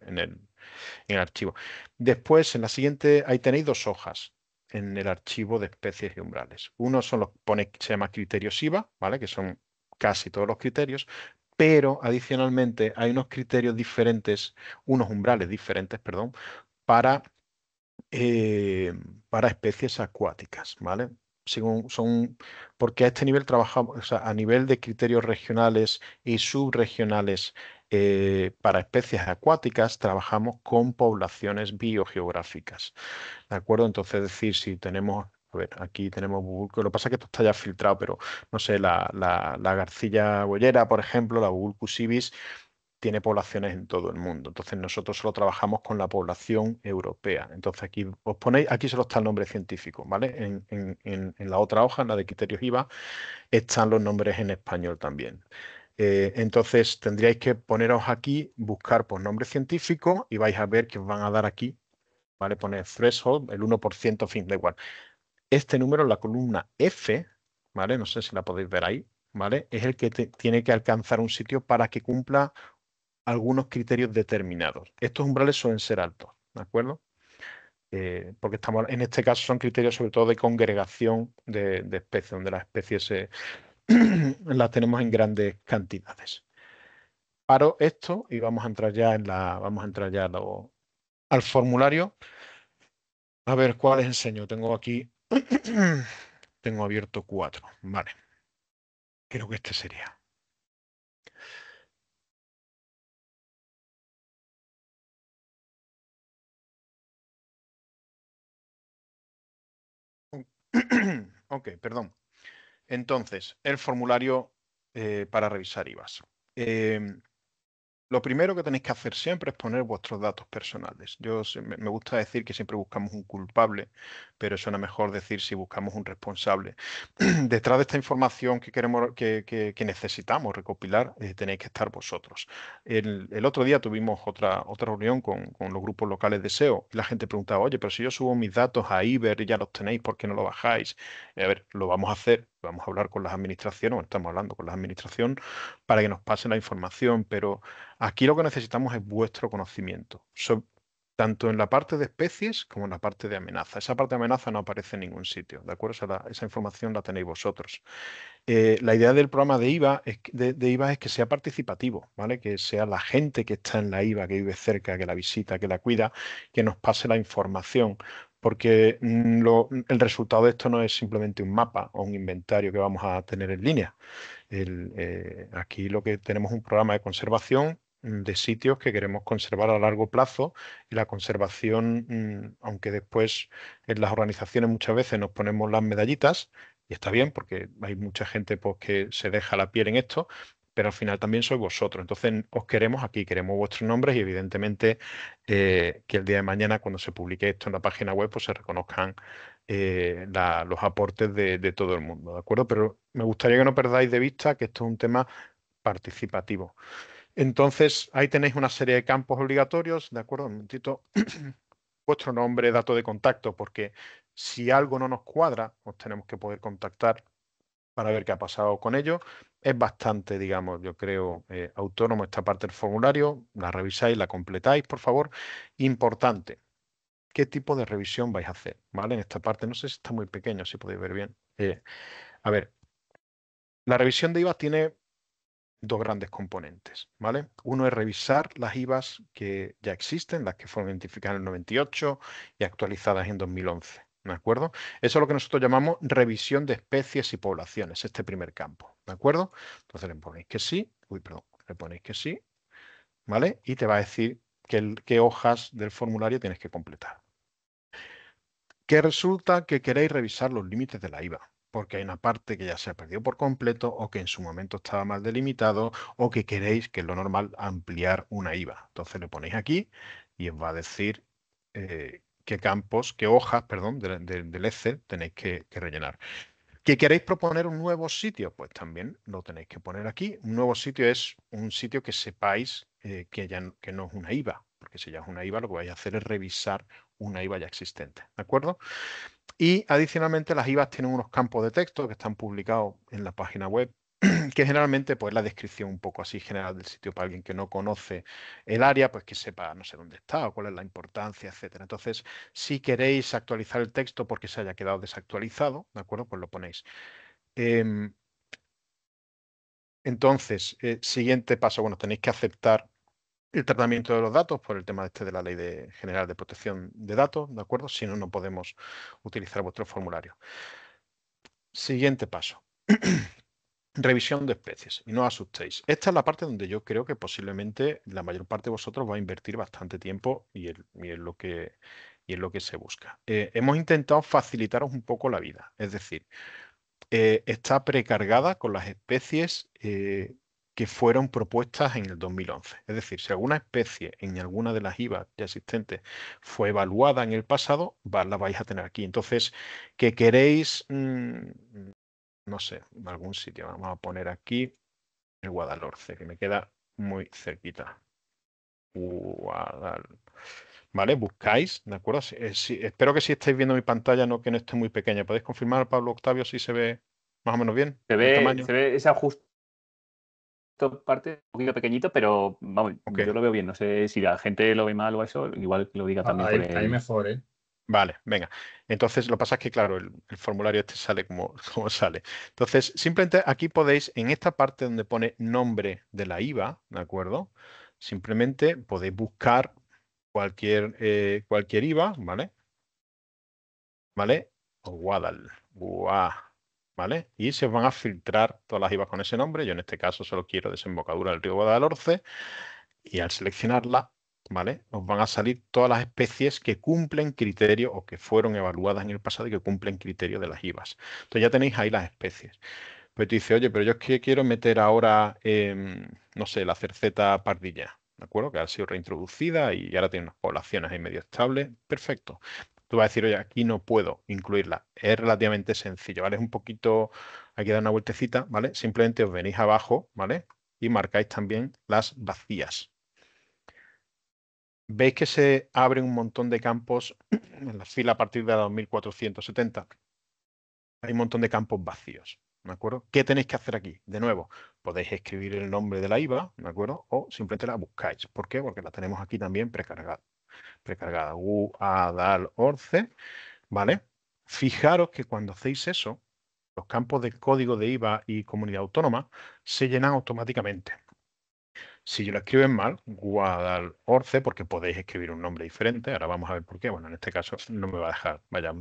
archivo. Después, en la siguiente, ahí tenéis dos hojas en el archivo de especies y umbrales. Uno son los pone, se llama criterios IVA, ¿vale? Que son casi todos los criterios, pero adicionalmente hay unos criterios diferentes, unos umbrales diferentes, perdón, para, eh, para especies acuáticas, ¿vale? son, porque a este nivel trabajamos, o sea, a nivel de criterios regionales y subregionales eh, para especies acuáticas, trabajamos con poblaciones biogeográficas. ¿De acuerdo? Entonces, es decir, si tenemos a ver, aquí tenemos Google, Lo que pasa es que esto está ya filtrado, pero no sé, la, la, Garcilla Bollera, por ejemplo, la Google Cusibis, tiene poblaciones en todo el mundo. Entonces nosotros solo trabajamos con la población europea. Entonces aquí os ponéis, aquí solo está el nombre científico, ¿vale? En, la otra hoja, la de criterios IVA, están los nombres en español también. Eh, entonces tendríais que poneros aquí, buscar por nombre científico y vais a ver que os van a dar aquí, ¿vale? Poner threshold, el 1%, fin, da igual este número, la columna F, ¿vale? No sé si la podéis ver ahí, ¿vale? Es el que tiene que alcanzar un sitio para que cumpla algunos criterios determinados. Estos umbrales suelen ser altos, ¿de acuerdo? Eh, porque estamos, en este caso son criterios sobre todo de congregación de, especies, donde las especies *clears throat* las tenemos en grandes cantidades. Paro esto y vamos a entrar ya en la, vamos a entrar ya al formulario. A ver, cuál les enseño? Tengo aquí *clears throat* Tengo abierto cuatro. Vale. Creo que este sería. *clears throat* ok, perdón. Entonces, el formulario eh, para revisar IVAs. Em, lo primero que tenéis que hacer siempre es poner vuestros datos personales. Yo me gusta decir que siempre buscamos un culpable, pero suena mejor decir si buscamos un responsable. *clears throat* Detrás de esta información que queremos, que, necesitamos recopilar, eh, tenéis que estar vosotros. El, otro día tuvimos otra, otra reunión con, los grupos locales de SEO. La gente preguntaba, oye, pero si yo subo mis datos a Iber y ya los tenéis, ¿por qué no lo bajáis? a ver, lo vamos a hacer, vamos a hablar con las administraciones, o estamos hablando con las administraciones, para que nos pasen la información, pero aquí lo que necesitamos es vuestro conocimiento, tanto en la parte de especies como en la parte de amenaza. Esa parte de amenaza no aparece en ningún sitio, ¿de acuerdo? esa información la tenéis vosotros. Eh, la idea del programa de IVA, es, de IVA es que sea participativo, ¿vale? Que sea la gente que está en la IVA, que vive cerca, que la visita, que la cuida, que nos pase la información, porque mm, el resultado de esto no es simplemente un mapa o un inventario que vamos a tener en línea. Eh, aquí lo que tenemos es un programa de conservación mm, de sitios que queremos conservar a largo plazo y la conservación, mm, aunque después en las organizaciones muchas veces nos ponemos las medallitas, y está bien porque hay mucha gente pues, que se deja la piel en esto, pero al final también sois vosotros. Entonces os queremos aquí, queremos vuestros nombres y evidentemente eh, que el día de mañana cuando se publique esto en la página web pues se reconozcan eh, los aportes de, de, todo el mundo, ¿de acuerdo? Pero me gustaría que no perdáis de vista que esto es un tema participativo. Entonces ahí tenéis una serie de campos obligatorios, ¿de acuerdo? Un momentito. *clears throat* Vuestro nombre, dato de contacto, porque si algo no nos cuadra, os pues tenemos que poder contactar para ver qué ha pasado con ello. Es bastante, digamos, yo creo, eh, autónomo esta parte del formulario. La revisáis, la completáis, por favor. Importante, ¿qué tipo de revisión vais a hacer? ¿Vale? En esta parte, no sé si está muy pequeño, si podéis ver bien. Eh, a ver, la revisión de IVA tiene dos grandes componentes, ¿vale? Uno es revisar las IVAs que ya existen, las que fueron identificadas en el 98 y actualizadas en 2011. ¿De acuerdo? Eso es lo que nosotros llamamos revisión de especies y poblaciones, este primer campo. ¿De acuerdo? Entonces le ponéis que sí. Uy, perdón. Le ponéis que sí. ¿Vale? Y te va a decir qué hojas del formulario tienes que completar. Que resulta que queréis revisar los límites de la IVA, porque hay una parte que ya se ha perdido por completo o que en su momento estaba mal delimitado o que queréis, que es lo normal, ampliar una IVA. Entonces le ponéis aquí y os va a decir eh, qué campos, qué hojas, perdón, del de, Excel tenéis que, rellenar. ¿Que queréis proponer un nuevo sitio? Pues también lo tenéis que poner aquí. Un nuevo sitio es un sitio que sepáis eh, que, que no es una IVA, porque si ya es una IVA, lo que vais a hacer es revisar una IVA ya existente, ¿de acuerdo? Y adicionalmente las IVAs tienen unos campos de texto que están publicados en la página web *clears throat* que generalmente pues la descripción un poco así general del sitio para alguien que no conoce el área, pues que sepa no sé dónde está o cuál es la importancia, etcétera. Entonces, si queréis actualizar el texto porque se haya quedado desactualizado, ¿de acuerdo? Pues lo ponéis. Em, entonces, eh, siguiente paso, bueno, tenéis que aceptar el tratamiento de los datos por el tema este de la Ley General de Protección de Datos, ¿de acuerdo? Si no, no podemos utilizar vuestro formulario. Siguiente paso. *clears throat* Revisión de especies, y no os asustéis. Esta es la parte donde yo creo que posiblemente la mayor parte de vosotros va a invertir bastante tiempo y, lo que, lo que se busca. Eh, hemos intentado facilitaros un poco la vida, es decir, eh, está precargada con las especies eh, que fueron propuestas en el 2011. Es decir, si alguna especie en alguna de las IVA ya existentes fue evaluada en el pasado, la vais a tener aquí. Entonces, que queréis mm, no sé, en algún sitio. Vamos a poner aquí el Guadalhorce, que me queda muy cerquita. Guadal. ¿Vale? Buscáis, ¿de acuerdo? Eh, espero que si estáis viendo mi pantalla, no que no esté muy pequeña. ¿Podéis confirmar, Pablo Octavio, si se ve más o menos bien? Se ve, se ve esa parte un poquito pequeñito, pero vamos, yo lo veo bien. No sé si la gente lo ve mal o eso, igual lo diga ah, también. Ahí, ahí mejor, ¿eh? Vale, venga. Entonces, lo que pasa es que, claro, el, formulario este sale *laughs* como, sale. Entonces, simplemente aquí podéis, en esta parte donde pone nombre de la IVA, ¿de acuerdo? Simplemente podéis buscar cualquier, eh, cualquier IVA, ¿vale? ¿Vale? O Guadal, ¿vale? Y se van a filtrar todas las IVAs con ese nombre. Yo en este caso solo quiero desembocadura del río Guadalhorce. Y al seleccionarla, ¿vale? van a salir todas las especies que cumplen criterio o que fueron evaluadas en el pasado y que cumplen criterio de las IVAs. Entonces ya tenéis ahí las especies. Pues tú dices, oye, pero yo es que quiero meter ahora, em, no sé, la cerceta pardilla, ¿de acuerdo? Que ha sido reintroducida y ahora tiene unas poblaciones ahí medio estables. Perfecto. Tú vas a decir, oye, aquí no puedo incluirla. Es relativamente sencillo, ¿vale? Es un poquito, hay que dar una vueltecita, ¿vale? Simplemente os venís abajo, ¿vale? Y marcáis también las vacías, veis que se abren un montón de campos *clears throat* en la fila a partir de la 2470. Hay un montón de campos vacíos. ¿De acuerdo? ¿Qué tenéis que hacer aquí? De nuevo, podéis escribir el nombre de la IVA, ¿de acuerdo? O simplemente la buscáis. ¿Por qué? Porque la tenemos aquí también precargada. Precargada. U, ORCE. ¿Vale? Fijaros que cuando hacéis eso, los campos de código de IVA y comunidad autónoma se llenan automáticamente. Si yo lo escriben mal, Guadalhorce, porque podéis escribir un nombre diferente, ahora vamos a ver por qué. Bueno, en este caso no me va a dejar, vaya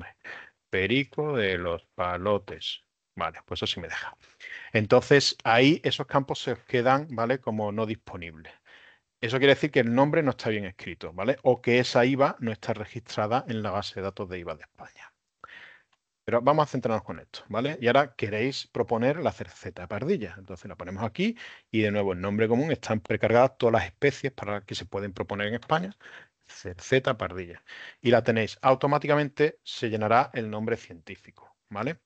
Perico de los Palotes. Vale, pues eso sí me deja. Entonces, ahí esos campos se quedan, ¿vale? Como no disponibles. Eso quiere decir que el nombre no está bien escrito, ¿vale? O que esa IVA no está registrada en la base de datos de IVA de España. Pero vamos a centrarnos con esto, ¿vale? Y ahora queréis proponer la cerceta pardilla. Entonces la ponemos aquí y de nuevo el nombre común están precargadas todas las especies para que se pueden proponer en España. Cerceta pardilla. Y la tenéis automáticamente, se llenará el nombre científico, ¿vale?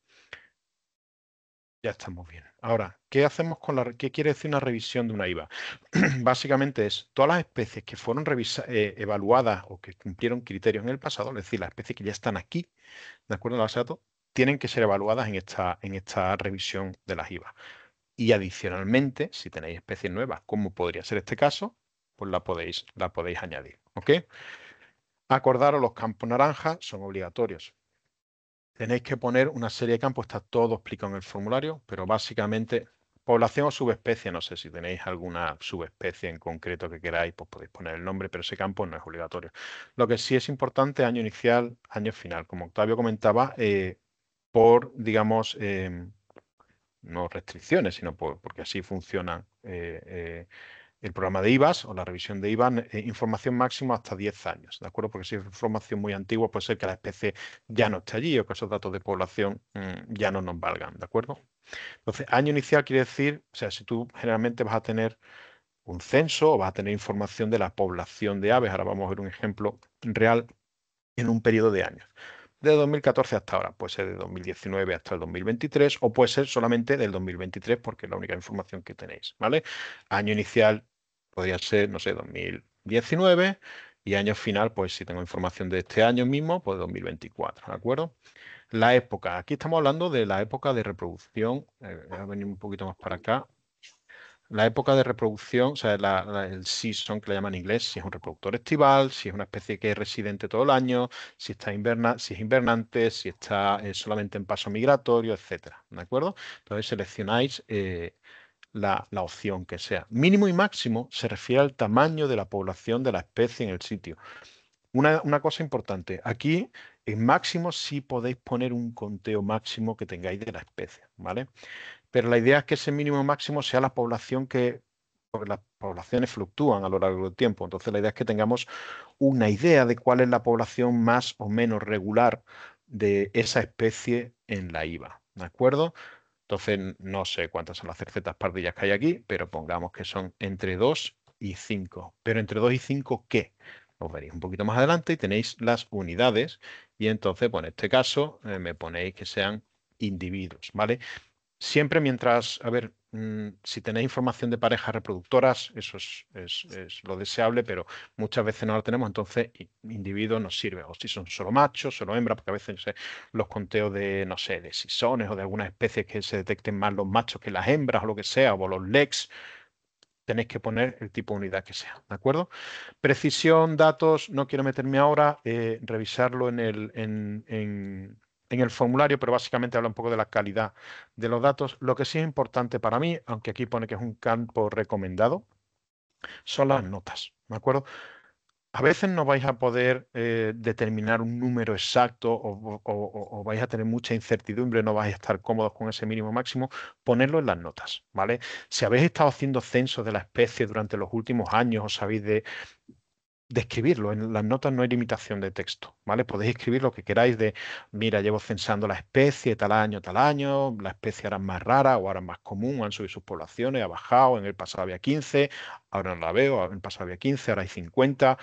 Ya estamos bien. Ahora, ¿qué hacemos con la qué quiere decir una revisión de una IVA? *clears throat* Básicamente es todas las especies que fueron eh, evaluadas o que cumplieron criterios en el pasado, es decir, las especies que ya están aquí, de acuerdo a la tienen que ser evaluadas en esta, en esta revisión de las IVA. Y adicionalmente, si tenéis especies nuevas, como podría ser este caso, pues la podéis, la podéis añadir. ¿Ok? Acordaros, los campos naranjas son obligatorios tenéis que poner una serie de campos, está todo explicado en el formulario, pero básicamente población o subespecie, no sé si tenéis alguna subespecie en concreto que queráis, pues podéis poner el nombre, pero ese campo no es obligatorio. Lo que sí es importante, año inicial, año final. Como Octavio comentaba, eh, por, digamos, em, no restricciones, sino porque así funcionan eh, eh, el programa de IVAS o la revisión de IVAS, eh, información máxima hasta 10 años, ¿de acuerdo? Porque si es información muy antigua, puede ser que la especie ya no esté allí o que esos datos de población mm, ya no nos valgan, ¿de acuerdo? Entonces, año inicial quiere decir, o sea, si tú generalmente vas a tener un censo o vas a tener información de la población de aves, ahora vamos a ver un ejemplo real en un periodo de años de 2014 hasta ahora. Puede ser de 2019 hasta el 2023 o puede ser solamente del 2023 porque es la única información que tenéis, ¿vale? Año inicial podría ser, no sé, 2019 y año final, pues si tengo información de este año mismo, pues 2024, ¿de acuerdo? La época, aquí estamos hablando de la época de reproducción, voy eh, a venir un poquito más para acá. La época de reproducción, o sea, el season que le llaman en inglés, si es un reproductor estival, si es una especie que es residente todo el año, si, está inverna, si es invernante, si está eh, solamente en paso migratorio, etcétera, ¿de acuerdo? Entonces seleccionáis eh, la, opción que sea. Mínimo y máximo se refiere al tamaño de la población de la especie en el sitio. Una, una cosa importante, aquí en máximo sí podéis poner un conteo máximo que tengáis de la especie, ¿vale? Pero la idea es que ese mínimo máximo sea la población que, porque las poblaciones fluctúan a lo largo del tiempo. Entonces la idea es que tengamos una idea de cuál es la población más o menos regular de esa especie en la IVA. ¿De acuerdo? Entonces, no sé cuántas son las cercetas pardillas que hay aquí, pero pongamos que son entre 2 y 5. Pero entre 2 y 5, ¿qué? Os veréis un poquito más adelante y tenéis las unidades. Y entonces, pues en este caso eh, me ponéis que sean individuos, ¿vale? Siempre mientras, a ver, Mm, si tenéis información de parejas reproductoras, eso es, lo deseable, pero muchas veces no la tenemos, entonces individuo nos sirve. O si son solo machos, solo hembras, porque a veces los conteos de, no sé, de sisones o de algunas especies que se detecten más los machos que las hembras o lo que sea, o los lex, tenéis que poner el tipo de unidad que sea, ¿de acuerdo? Precisión, datos, no quiero meterme ahora, eh, revisarlo en el... en, en el formulario, pero básicamente habla un poco de la calidad de los datos. Lo que sí es importante para mí, aunque aquí pone que es un campo recomendado, son las notas, Me acuerdo? A veces no vais a poder eh, determinar un número exacto o, vais a tener mucha incertidumbre, no vais a estar cómodos con ese mínimo máximo, ponerlo en las notas, ¿vale? Si habéis estado haciendo censos de la especie durante los últimos años, o sabéis de de escribirlo. En las notas no hay limitación de texto, ¿vale? Podéis escribir lo que queráis de, mira, llevo censando la especie tal año, tal año, la especie ahora es más rara o ahora más común, han subido sus poblaciones, ha bajado, en el pasado había 15, ahora no la veo, en el pasado había 15, ahora hay 50.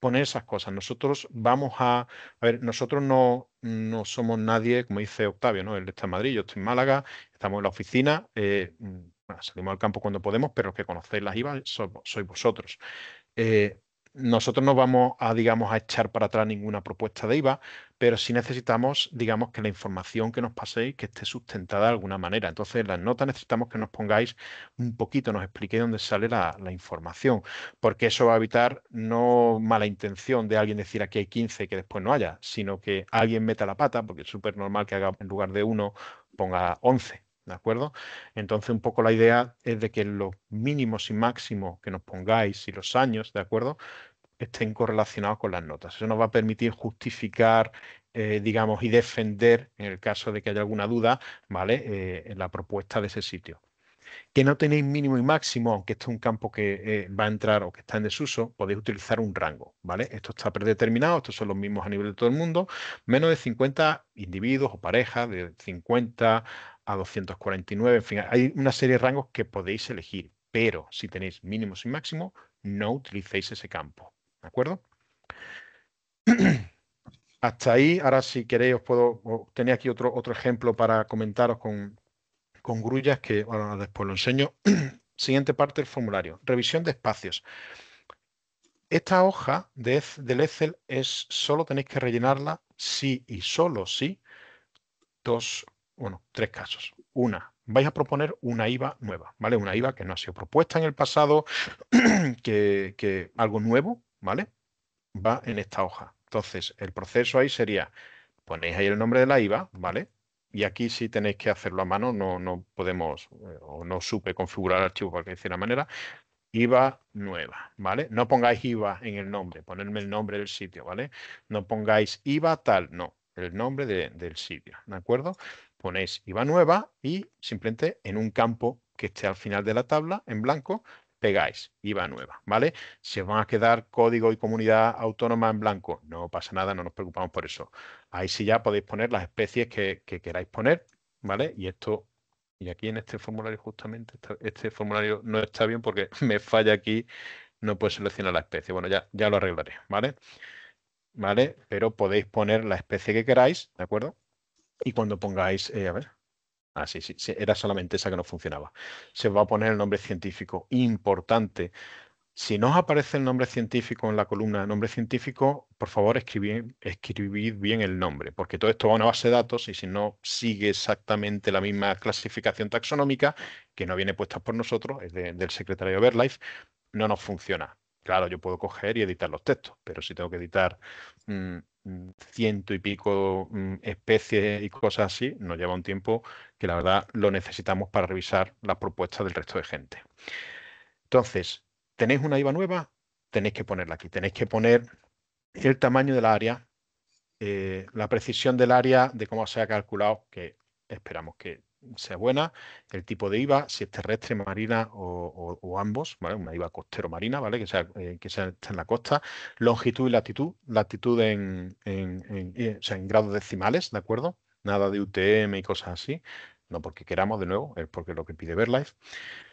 Poner esas cosas. Nosotros vamos a... A ver, nosotros no, no somos nadie, como dice Octavio, ¿no? Él está en Madrid, yo estoy en Málaga, estamos en la oficina, eh, mm, salimos al campo cuando podemos, pero los que conocéis las IVA sois, vosotros. Eh, nosotros no vamos a, digamos, a echar para atrás ninguna propuesta de IVA, pero sí necesitamos, digamos, que la información que nos paséis que esté sustentada de alguna manera. Entonces, las notas necesitamos que nos pongáis un poquito, nos expliquéis dónde sale la, información, porque eso va a evitar no mala intención de alguien decir aquí hay 15 y que después no haya, sino que alguien meta la pata, porque es súper normal que haga en lugar de uno ponga 11. ¿De acuerdo? Entonces, un poco la idea es de que los mínimos y máximos que nos pongáis y los años, ¿de acuerdo? estén correlacionados con las notas. Eso nos va a permitir justificar, eh, digamos, y defender, en el caso de que haya alguna duda, ¿vale? Eh, la propuesta de ese sitio. Que no tenéis mínimo y máximo, aunque esto es un campo que eh, va a entrar o que está en desuso, podéis utilizar un rango, ¿vale? Esto está predeterminado, estos son los mismos a nivel de todo el mundo, menos de 50 individuos o parejas, de 50 a 249, en fin, hay una serie de rangos que podéis elegir, pero si tenéis mínimo y máximo, no utilicéis ese campo, ¿De acuerdo? *clears throat* Hasta ahí, ahora si queréis os puedo, tenía aquí otro, otro ejemplo para comentaros con, con grullas que ahora después lo enseño. *clears throat* Siguiente parte del formulario, revisión de espacios. Esta hoja de, del Excel es solo tenéis que rellenarla si y solo si dos, bueno, tres casos. Una, vais a proponer una IVA nueva, ¿vale? Una IVA que no ha sido propuesta en el pasado, *clears throat* que, que algo nuevo, ¿vale? Va en esta hoja. Entonces, el proceso ahí sería, ponéis ahí el nombre de la IVA, ¿vale? Y aquí si tenéis que hacerlo a mano, no, no podemos eh, o no supe configurar el archivo que de la manera. IVA nueva, ¿vale? No pongáis IVA en el nombre, ponerme el nombre del sitio, ¿vale? No pongáis IVA tal, no, el nombre del sitio, ¿de acuerdo? Ponéis IVA nueva y simplemente en un campo que esté al final de la tabla, en blanco, pegáis, IVA nueva, ¿vale? Se van a quedar código y comunidad autónoma en blanco, no pasa nada, no nos preocupamos por eso. Ahí sí ya podéis poner las especies que, queráis poner, ¿vale? Y esto, y aquí en este formulario justamente, este formulario no está bien porque *laughs* me falla aquí, no puedo seleccionar la especie. Bueno, ya, ya lo arreglaré, ¿vale? ¿Vale? Pero podéis poner la especie que queráis, ¿de acuerdo? Y cuando pongáis, eh, a ver, Ah, sí, sí, era solamente esa que no funcionaba. Se va a poner el nombre científico. Importante. Si no os aparece el nombre científico en la columna nombre científico, por favor escribid, bien el nombre, porque todo esto va a una base de datos y si no sigue exactamente la misma clasificación taxonómica, que no viene puesta por nosotros, es del secretario de no nos funciona. Claro, yo puedo coger y editar los textos, pero si tengo que editar mm, mm, ciento y pico mm, especies y cosas así, nos lleva un tiempo que la verdad lo necesitamos para revisar las propuestas del resto de gente. Entonces, tenéis una IVA nueva, tenéis que ponerla aquí, tenéis que poner el tamaño del área, eh, la precisión del área, de cómo se ha calculado, que esperamos que sea buena, el tipo de IVA, si es terrestre, marina o, ambos, Una IVA costero marina, ¿vale? Que sea, eh, que sea en la costa, longitud y latitud, latitud en, eh, grados decimales, ¿de acuerdo? Nada de UTM y cosas así. No porque queramos, de nuevo, es porque lo que pide Verlife.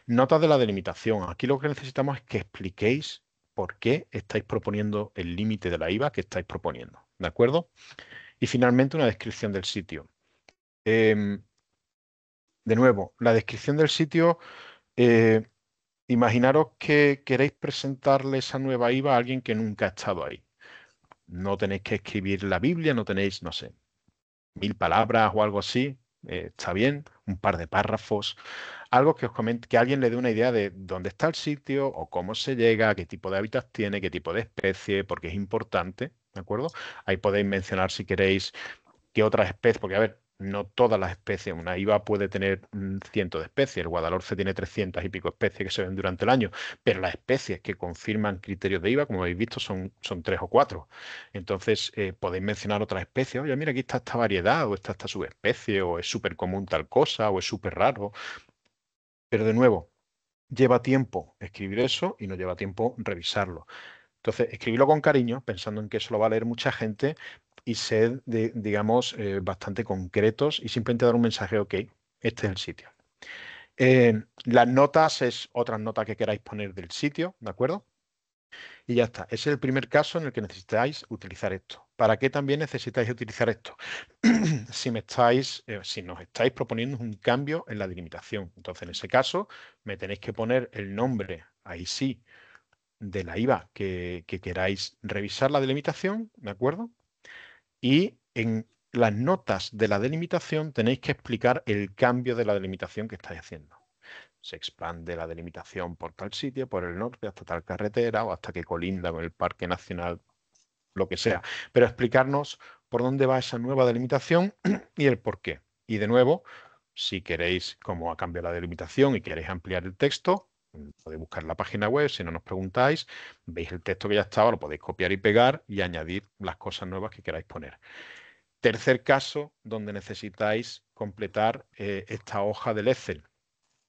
Notas de la delimitación. Aquí lo que necesitamos es que expliquéis por qué estáis proponiendo el límite de la IVA que estáis proponiendo, ¿de acuerdo? Y finalmente una descripción del sitio. Em, de nuevo, la descripción del sitio, eh, imaginaros que queréis presentarle esa nueva IVA a alguien que nunca ha estado ahí. No tenéis que escribir la Biblia, no tenéis, no sé, mil palabras o algo así, eh, está bien, un par de párrafos, algo que os que alguien le dé una idea de dónde está el sitio o cómo se llega, qué tipo de hábitat tiene, qué tipo de especie, porque es importante, ¿de acuerdo? Ahí podéis mencionar si queréis qué otras especie, porque a ver, no todas las especies. Una IVA puede tener mm, cientos de especies, el Guadalhorce tiene 300 y pico especies que se ven durante el año, pero las especies que confirman criterios de IVA, como habéis visto, son, son tres o cuatro. Entonces, eh, podéis mencionar otras especies, oye, mira, aquí está esta variedad, o está esta subespecie, o es súper común tal cosa, o es súper raro. Pero de nuevo, lleva tiempo escribir eso y no lleva tiempo revisarlo. Entonces, escribirlo con cariño, pensando en que eso lo va a leer mucha gente, y ser, digamos, eh, bastante concretos y simplemente dar un mensaje, ok, este es el sitio. Eh, las notas es otras notas que queráis poner del sitio, ¿de acuerdo? Y ya está. es el primer caso en el que necesitáis utilizar esto. ¿Para qué también necesitáis utilizar esto? *clears throat* si, me estáis, eh, si nos estáis proponiendo un cambio en la delimitación. Entonces, en ese caso, me tenéis que poner el nombre, ahí sí, de la IVA que queráis revisar la delimitación, ¿de acuerdo? y en las notas de la delimitación tenéis que explicar el cambio de la delimitación que estáis haciendo. Se expande la delimitación por tal sitio, por el norte, hasta tal carretera o hasta que colinda con el Parque Nacional, lo que sea. Pero explicarnos por dónde va esa nueva delimitación y el por qué. Y de nuevo, si queréis, como ha cambiado la delimitación y queréis ampliar el texto, podéis buscar la página web, si no nos preguntáis, veis el texto que ya estaba, lo podéis copiar y pegar y añadir las cosas nuevas que queráis poner. Tercer caso donde necesitáis completar eh, esta hoja del Excel.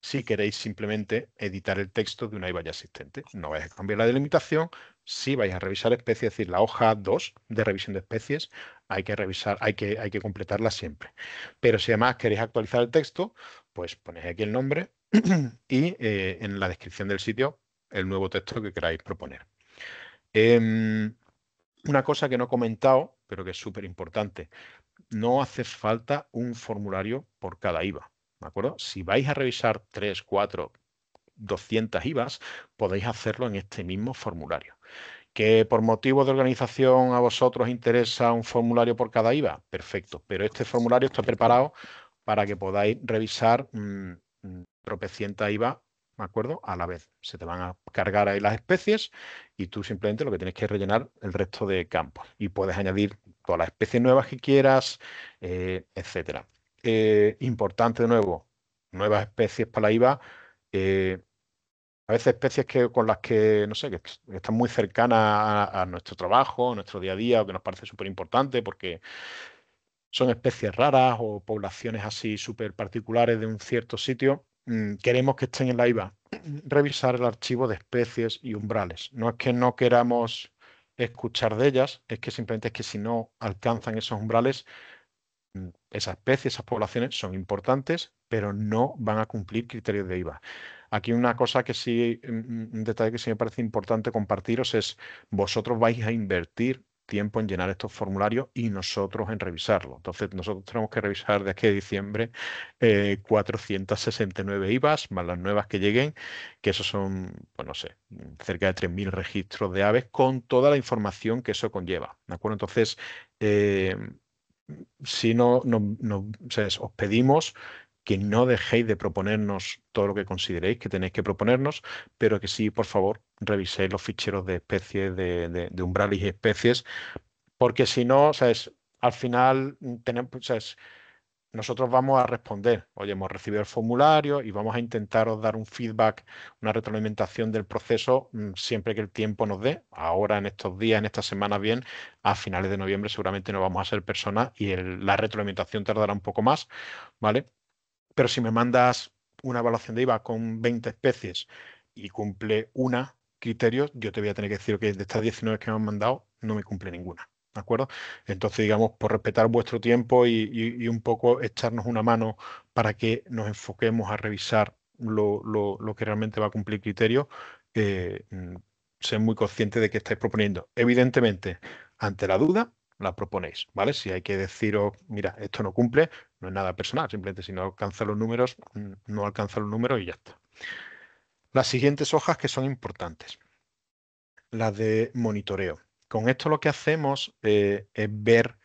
Si queréis simplemente editar el texto de una IVA ya existente, no vais a cambiar la delimitación. Si vais a revisar especies, es decir, la hoja 2 de revisión de especies, hay que revisar, hay que, hay que completarla siempre. Pero si además queréis actualizar el texto, pues ponéis aquí el nombre, *clears throat* y eh, en la descripción del sitio el nuevo texto que queráis proponer. Em, una cosa que no he comentado, pero que es súper importante, no hace falta un formulario por cada IVA, ¿de acuerdo? Si vais a revisar 3, 4, 200 IVAs, podéis hacerlo en este mismo formulario. Que por motivo de organización a vosotros interesa un formulario por cada IVA, perfecto, pero este formulario está preparado para que podáis revisar mm, Mm, tropecienta IVA, ¿me acuerdo? A la vez. Se te van a cargar ahí las especies y tú simplemente lo que tienes que es rellenar el resto de campos. Y puedes añadir todas las especies nuevas que quieras, eh, etcétera. Eh, importante de nuevo, nuevas especies para la IVA. Eh, a veces especies que, con las que, no sé, que están muy cercanas a, a nuestro trabajo, a nuestro día a día, o que nos parece súper importante porque son especies raras o poblaciones así súper particulares de un cierto sitio, mm, queremos que estén en la IVA. *clears throat* Revisar el archivo de especies y umbrales. No es que no queramos escuchar de ellas, es que simplemente es que si no alcanzan esos umbrales, mm, esas especies, esas poblaciones son importantes, pero no van a cumplir criterios de IVA. Aquí una cosa que sí, mm, un detalle que sí me parece importante compartiros es, vosotros vais a invertir tiempo en llenar estos formularios y nosotros en revisarlos. Entonces, nosotros tenemos que revisar de aquí a diciembre 469 eh, IVAs, más las nuevas que lleguen, que eso son, pues no sé, cerca de 3.000 registros de aves con toda la información que eso conlleva. ¿De acuerdo? Entonces, eh, si no, os pedimos que no dejéis de proponernos todo lo que consideréis que tenéis que proponernos, pero que sí, por favor, reviséis los ficheros de especies, de, umbrales y especies, porque si no, es al final mm, tenemos, nosotros vamos a responder, oye, hemos recibido el formulario y vamos a intentaros dar un feedback, una retroalimentación del proceso mm, siempre que el tiempo nos dé. Ahora, en estos días, en estas semanas, bien, a finales de noviembre seguramente no vamos a ser personas y la retroalimentación tardará un poco más, ¿vale? Pero si me mandas una evaluación de IVA con 20 especies y cumple una criterio, yo te voy a tener que decir que de estas 19 que me han mandado, no me cumple ninguna. ¿De acuerdo? Entonces, digamos, por respetar vuestro tiempo y, un poco echarnos una mano para que nos enfoquemos a revisar lo, que realmente va a cumplir criterio, eh, mm, ser muy consciente de que estáis proponiendo. Evidentemente, ante la duda, la proponéis, ¿vale? Si hay que deciros, mira, esto no cumple, no es nada personal, simplemente si no alcanza los números, mm, no alcanza los números y ya está. Las siguientes hojas que son importantes. Las de monitoreo. Con esto lo que hacemos eh, es ver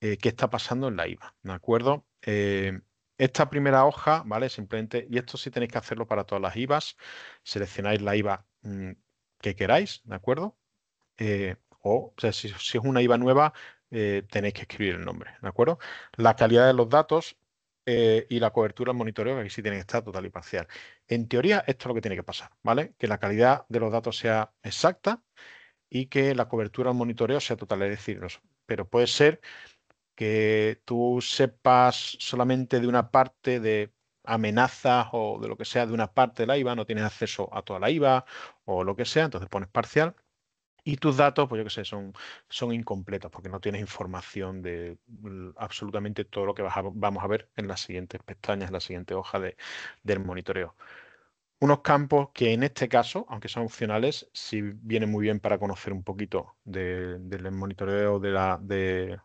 eh, qué está pasando en la IVA, ¿de acuerdo? Eh, esta primera hoja, ¿vale? Simplemente, y esto sí tenéis que hacerlo para todas las IVAs, seleccionáis la IVA mm, que queráis, ¿de acuerdo? o, sea, si, si, es una IVA nueva, eh, tenéis que escribir el nombre, ¿de acuerdo? La calidad de los datos eh, y la cobertura al monitoreo, que aquí sí tienen que estar total y parcial. En teoría, esto es lo que tiene que pasar, ¿vale? Que la calidad de los datos sea exacta y que la cobertura al monitoreo sea total, es decir, pero puede ser que tú sepas solamente de una parte de amenazas o de lo que sea de una parte de la IVA, no tienes acceso a toda la IVA o lo que sea, entonces pones parcial y tus datos, pues yo que sé, son, son incompletos porque no tienes información de absolutamente todo lo que vamos a ver en las siguientes pestañas, en la siguiente hoja del monitoreo. Unos campos que en este caso, aunque son opcionales, si vienen muy bien para conocer un poquito del monitoreo de la, de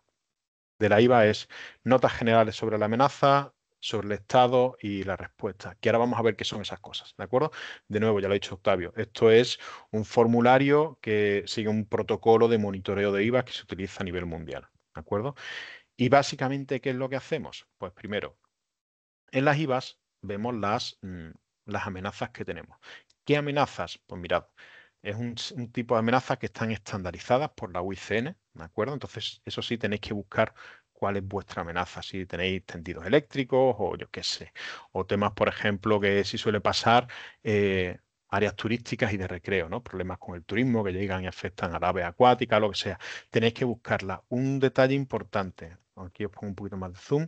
la IVA es notas generales sobre la amenaza, sobre el estado y la respuesta, que ahora vamos a ver qué son esas cosas, ¿de acuerdo? De nuevo, ya lo ha dicho Octavio, esto es un formulario que sigue un protocolo de monitoreo de IVA que se utiliza a nivel mundial, ¿de acuerdo? Y básicamente, ¿qué es lo que hacemos? Pues primero, en las IVAs vemos las, mm, las amenazas que tenemos. ¿Qué amenazas? Pues mirad, es un, tipo de amenazas que están estandarizadas por la UICN, ¿de acuerdo? Entonces, eso sí, tenéis que buscar cuál es vuestra amenaza, si tenéis tendidos eléctricos o yo qué sé, o temas, por ejemplo, que sí suele pasar, eh, áreas turísticas y de recreo, ¿no? Problemas con el turismo que llegan y afectan a la ave acuática, lo que sea. Tenéis que buscarla. Un detalle importante, aquí os pongo un poquito más de zoom,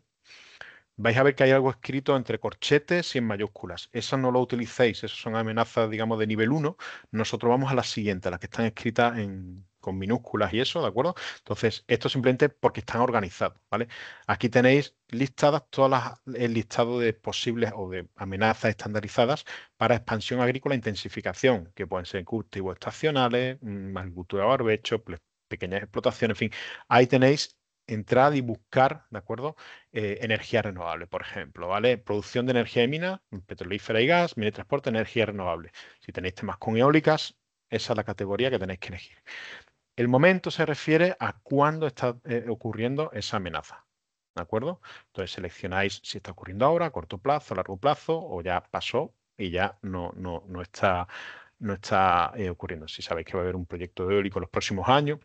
vais a ver que hay algo escrito entre corchetes y en mayúsculas. Esas no lo utilicéis, esas son amenazas, digamos, de nivel 1. Nosotros vamos a las siguientes, las que están escritas en, con minúsculas y eso, ¿de acuerdo? Entonces, esto simplemente porque están organizados, ¿vale? Aquí tenéis listadas todas las, el listado de posibles o de amenazas estandarizadas para expansión agrícola e intensificación, que pueden ser cultivos estacionales, mm, agricultura barbecho, pequeñas explotaciones, en fin. Ahí tenéis entrar y buscar, ¿de acuerdo? Eh, energía renovable, por ejemplo, ¿vale? Producción de energía de mina, petrolífera y gas, mina transporte, energía renovable. Si tenéis temas con eólicas, esa es la categoría que tenéis que elegir. El momento se refiere a cuándo está eh, ocurriendo esa amenaza. ¿De acuerdo? Entonces seleccionáis si está ocurriendo ahora, a corto plazo, a largo plazo, o ya pasó y ya no, no, está, no está eh, ocurriendo. Si sabéis que va a haber un proyecto eólico en los próximos años.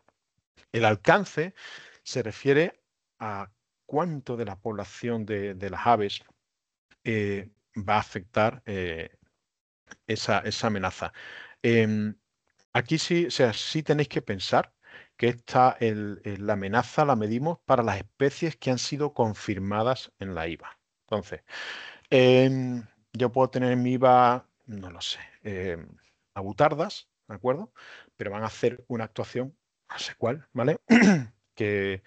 El alcance se refiere a cuánto de la población de, las aves eh, va a afectar esa, esa, amenaza. Em, Aquí sí, o sea, sí tenéis que pensar que esta, la amenaza la medimos para las especies que han sido confirmadas en la IVA. Entonces, em, yo puedo tener en mi IVA, no lo sé, eh, abutardas, ¿de acuerdo? Pero van a hacer una actuación, no sé cuál, ¿vale? *clears throat* que,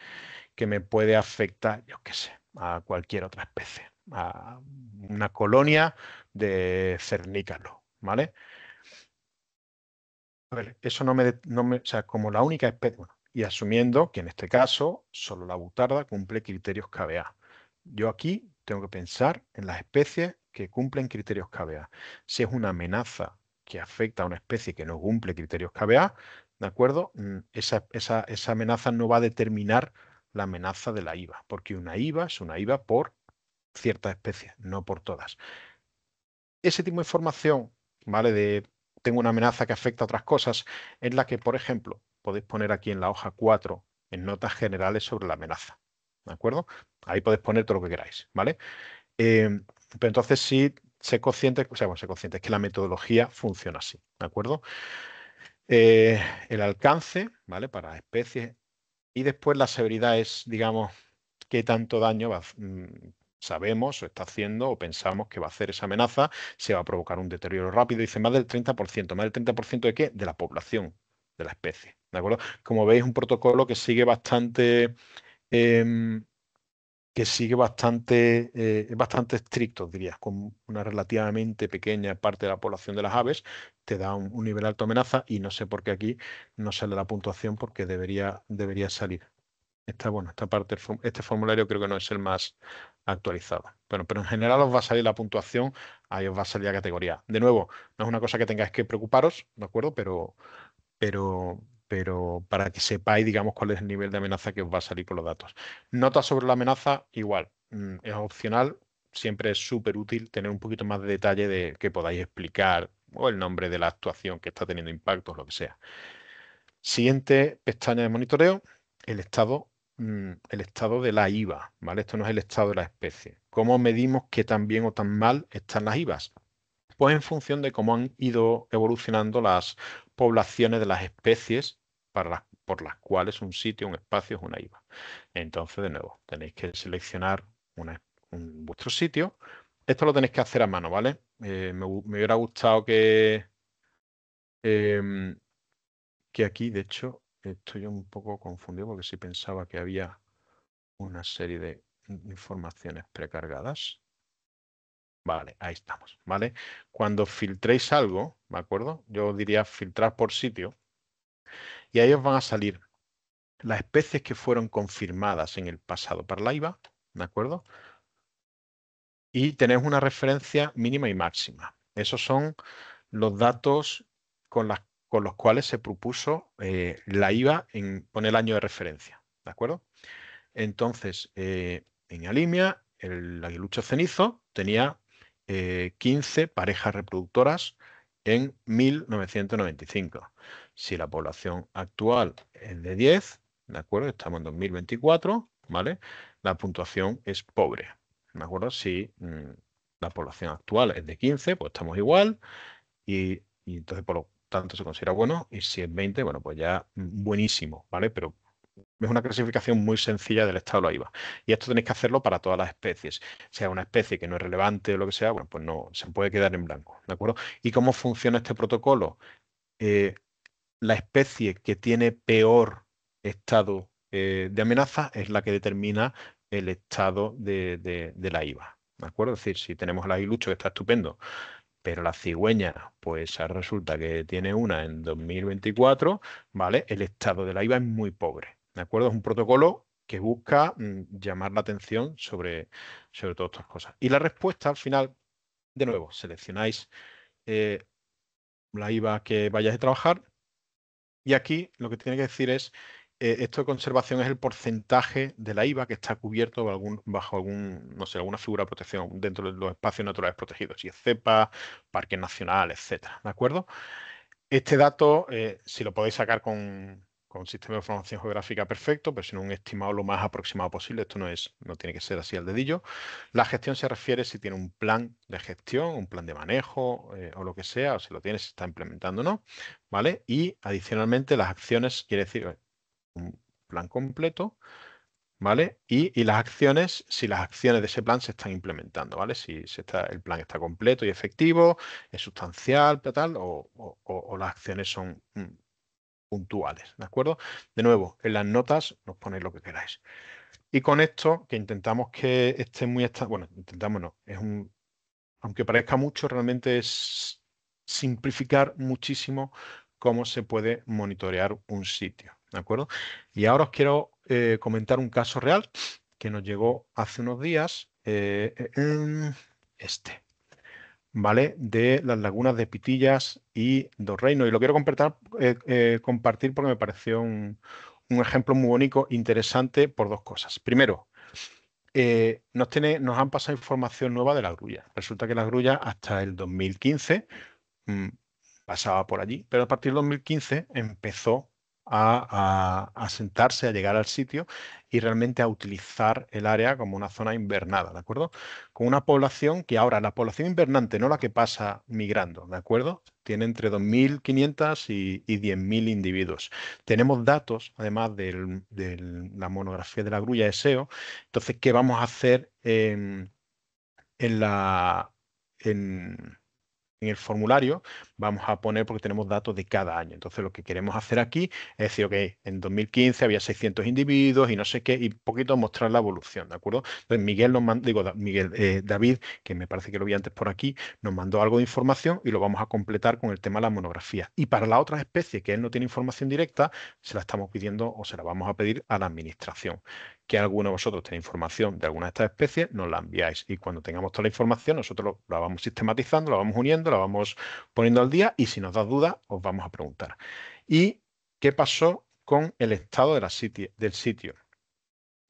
que me puede afectar, yo qué sé, a cualquier otra especie, a una colonia de cernícalo, ¿vale? eso no me, O sea, como la única especie. Bueno, y asumiendo que en este caso solo la butarda cumple criterios KBA. Yo aquí tengo que pensar en las especies que cumplen criterios KBA. Si es una amenaza que afecta a una especie que no cumple criterios KBA, ¿de acuerdo? Mm, esa, esa amenaza no va a determinar la amenaza de la IVA, porque una IVA es una IVA por ciertas especies, no por todas. Ese tipo de información, ¿vale? De tengo una amenaza que afecta a otras cosas, es la que, por ejemplo, podéis poner aquí en la hoja 4, en notas generales sobre la amenaza. ¿De acuerdo? Ahí podéis poner todo lo que queráis, ¿vale? Em, pero entonces sí, sé consciente, o sea, bueno, sé consciente, es que la metodología funciona así, ¿de acuerdo? Eh, el alcance, ¿vale? Para especies. Y después la severidad es, digamos, qué tanto daño va, mm, sabemos o está haciendo o pensamos que va a hacer esa amenaza, se va a provocar un deterioro rápido. Dice más del 30%. ¿Más del 30% de qué? De la población de la especie. ¿De acuerdo? Como veis, un protocolo que sigue bastante. Em, sigue bastante, eh, bastante estricto, dirías, con una relativamente pequeña parte de la población de las aves, te da un, nivel alto de amenaza y no sé por qué aquí no sale la puntuación porque debería, debería salir bueno, esta parte, este formulario creo que no es el más actualizado. Bueno, pero en general os va a salir la puntuación, ahí os va a salir la categoría. De nuevo, no es una cosa que tengáis que preocuparos, ¿de acuerdo? Pero, pero, pero para que sepáis, digamos, cuál es el nivel de amenaza que os va a salir por los datos. Nota sobre la amenaza, igual, mm, es opcional, siempre es súper útil tener un poquito más de detalle de que podáis explicar o el nombre de la actuación que está teniendo impactos, lo que sea. Siguiente pestaña de monitoreo, el estado Mm, el estado de la IVA, ¿vale? Esto no es el estado de la especie. ¿Cómo medimos que tan bien o tan mal están las IVAs? Pues en función de cómo han ido evolucionando las poblaciones de las especies por las cuales un sitio, un espacio es una IVA. Entonces, de nuevo, tenéis que seleccionar un, vuestro sitio. Esto lo tenéis que hacer a mano, ¿vale? Eh, me, hubiera gustado que, em, que aquí, de hecho, estoy un poco confundido porque sí pensaba que había una serie de informaciones precargadas. Vale, ahí estamos, ¿vale? Cuando filtréis algo, me acuerdo? Yo diría filtrar por sitio. Y ahí os van a salir las especies que fueron confirmadas en el pasado para la IVA, ¿de acuerdo? Y tenéis una referencia mínima y máxima. Esos son los datos con las con los cuales se propuso eh, la IVA en, con el año de referencia. ¿De acuerdo? Entonces, eh, en Alimia, el aguilucho cenizo tenía 15 eh, parejas reproductoras en 1995. Si la población actual es de 10, ¿de acuerdo? Estamos en 2024, ¿vale? La puntuación es pobre, ¿de acuerdo? Si mm, la población actual es de 15, pues estamos igual y, entonces por, lo tanto se considera bueno, y si es 20, bueno, pues ya mm, buenísimo, ¿vale? Pero es una clasificación muy sencilla del estado de la IVA. Y esto tenéis que hacerlo para todas las especies. Sea una especie que no es relevante o lo que sea, bueno, pues no, se puede quedar en blanco, ¿de acuerdo? ¿Y cómo funciona este protocolo? Eh, la especie que tiene peor estado eh, de amenaza es la que determina el estado de, la IVA, ¿de acuerdo? Es decir, si tenemos el Ailucho, que está estupendo, pero la cigüeña pues ah, resulta que tiene una en 2024, ¿vale? El estado de la IVA es muy pobre, ¿de acuerdo? Es un protocolo que busca mm, llamar la atención sobre, sobre todas estas cosas. Y la respuesta al final, de nuevo, seleccionáis eh, la IVA que vayáis a trabajar y aquí lo que tiene que decir es eh, esto de conservación es el porcentaje de la IVA que está cubierto bajo algún, bajo no alguna figura de protección dentro de los espacios naturales protegidos, si es cepa, parque nacional, etcétera. ¿De acuerdo? Este dato, eh, si lo podéis sacar con, un sistema de información geográfica perfecto, pero si no, un estimado lo más aproximado posible. Esto no es, no tiene que ser así al dedillo. La gestión se refiere si tiene un plan de gestión, un plan de manejo eh, o lo que sea, o si lo tiene, si está implementando o no, ¿vale? Y adicionalmente las acciones quiere decir un plan completo, ¿vale? Y, las acciones, si las acciones de ese plan se están implementando, ¿vale? Si está, el plan está completo y efectivo, es sustancial, tal, o, las acciones son mm, puntuales, ¿de acuerdo? De nuevo, en las notas nos ponéis lo que queráis. Y con esto, que intentamos que esté muy... bueno, intentamos no, es un... Aunque parezca mucho, realmente es simplificar muchísimo cómo se puede monitorear un sitio acuerdo? Y ahora os quiero eh, comentar un caso real que nos llegó hace unos días, eh, e-, este, ¿vale? De las lagunas de Pitillas y Dos Reinos. Y lo quiero eh, compartir, porque me pareció un, ejemplo muy bonito, interesante por dos cosas. Primero, nos, tiene, nos han pasado información nueva de la grulla. Resulta que la grulla hasta el 2015 mm, pasaba por allí, pero a partir del 2015 empezó a, a, sentarse, a llegar al sitio y realmente a utilizar el área como una zona invernada, ¿de acuerdo? Con una población que ahora, la población invernante, no la que pasa migrando, ¿de acuerdo? Tiene entre 2.500 y, 10.000 individuos. Tenemos datos, además de la monografía de la grulla de SEO, entonces, ¿qué vamos a hacer en, en la... En, en el formulario vamos a poner porque tenemos datos de cada año. Entonces lo que queremos hacer aquí es decir, ok, en 2015 había 600 individuos y no sé qué, y poquito mostrar la evolución, ¿de acuerdo? Entonces Miguel nos mandó, digo, Miguel, eh, David, que me parece que lo vi antes por aquí, nos mandó algo de información y lo vamos a completar con el tema de la monografía. Y para la otra especie que él no tiene información directa, se la estamos pidiendo o se la vamos a pedir a la administración que alguno de vosotros tenga información de alguna de estas especies, nos la enviáis. Y cuando tengamos toda la información, nosotros la vamos sistematizando, la vamos uniendo, la vamos poniendo al día y si nos da duda, os vamos a preguntar. ¿Y qué pasó con el estado de la del sitio?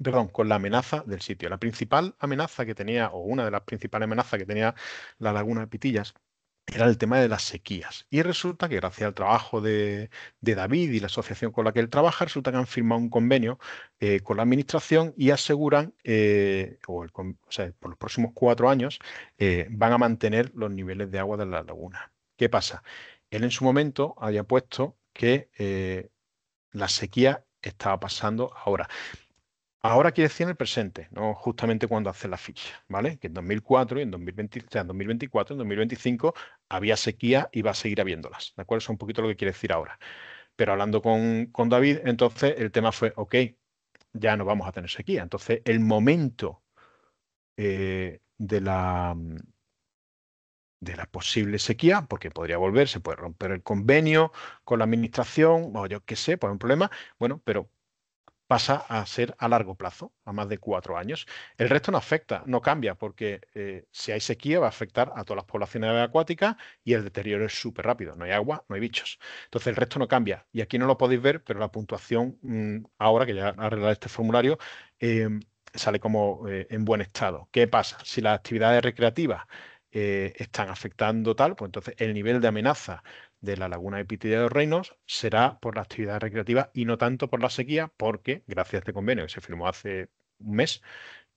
Perdón, con la amenaza del sitio. La principal amenaza que tenía, o una de las principales amenazas que tenía la laguna de Pitillas, era el tema de las sequías. Y resulta que gracias al trabajo de, David y la asociación con la que él trabaja, resulta que han firmado un convenio eh, con la administración y aseguran, eh, o, sea, por los próximos cuatro años, eh, van a mantener los niveles de agua de la laguna. ¿Qué pasa? Él en su momento había puesto que la sequía estaba pasando ahora. Ahora quiere decir en el presente, no justamente cuando hace la ficha, ¿vale? Que en 2004 y en 2020, o sea, en 2024, en 2025 había sequía y va a seguir habiéndolas, ¿de acuerdo? Eso es un poquito lo que quiere decir ahora. Pero hablando con, David, entonces el tema fue, ok, ya no vamos a tener sequía. Entonces el momento eh, de la la posible sequía, porque podría volver, se puede romper el convenio con la administración, o yo qué sé, por pues un problema. Bueno, pero pasa a ser a largo plazo, a más de cuatro años. El resto no afecta, no cambia, porque eh, si hay sequía va a afectar a todas las poblaciones acuáticas y el deterioro es súper rápido. No hay agua, no hay bichos. Entonces el resto no cambia. Y aquí no lo podéis ver, pero la puntuación mm, ahora que ya arreglaré este formulario em, sale como eh, en buen estado. ¿Qué pasa? Si las actividades recreativas eh, están afectando tal, pues entonces el nivel de amenaza de la laguna de Pitilla de los Reinos será por la actividad recreativa y no tanto por la sequía, porque gracias a este convenio que se firmó hace un mes,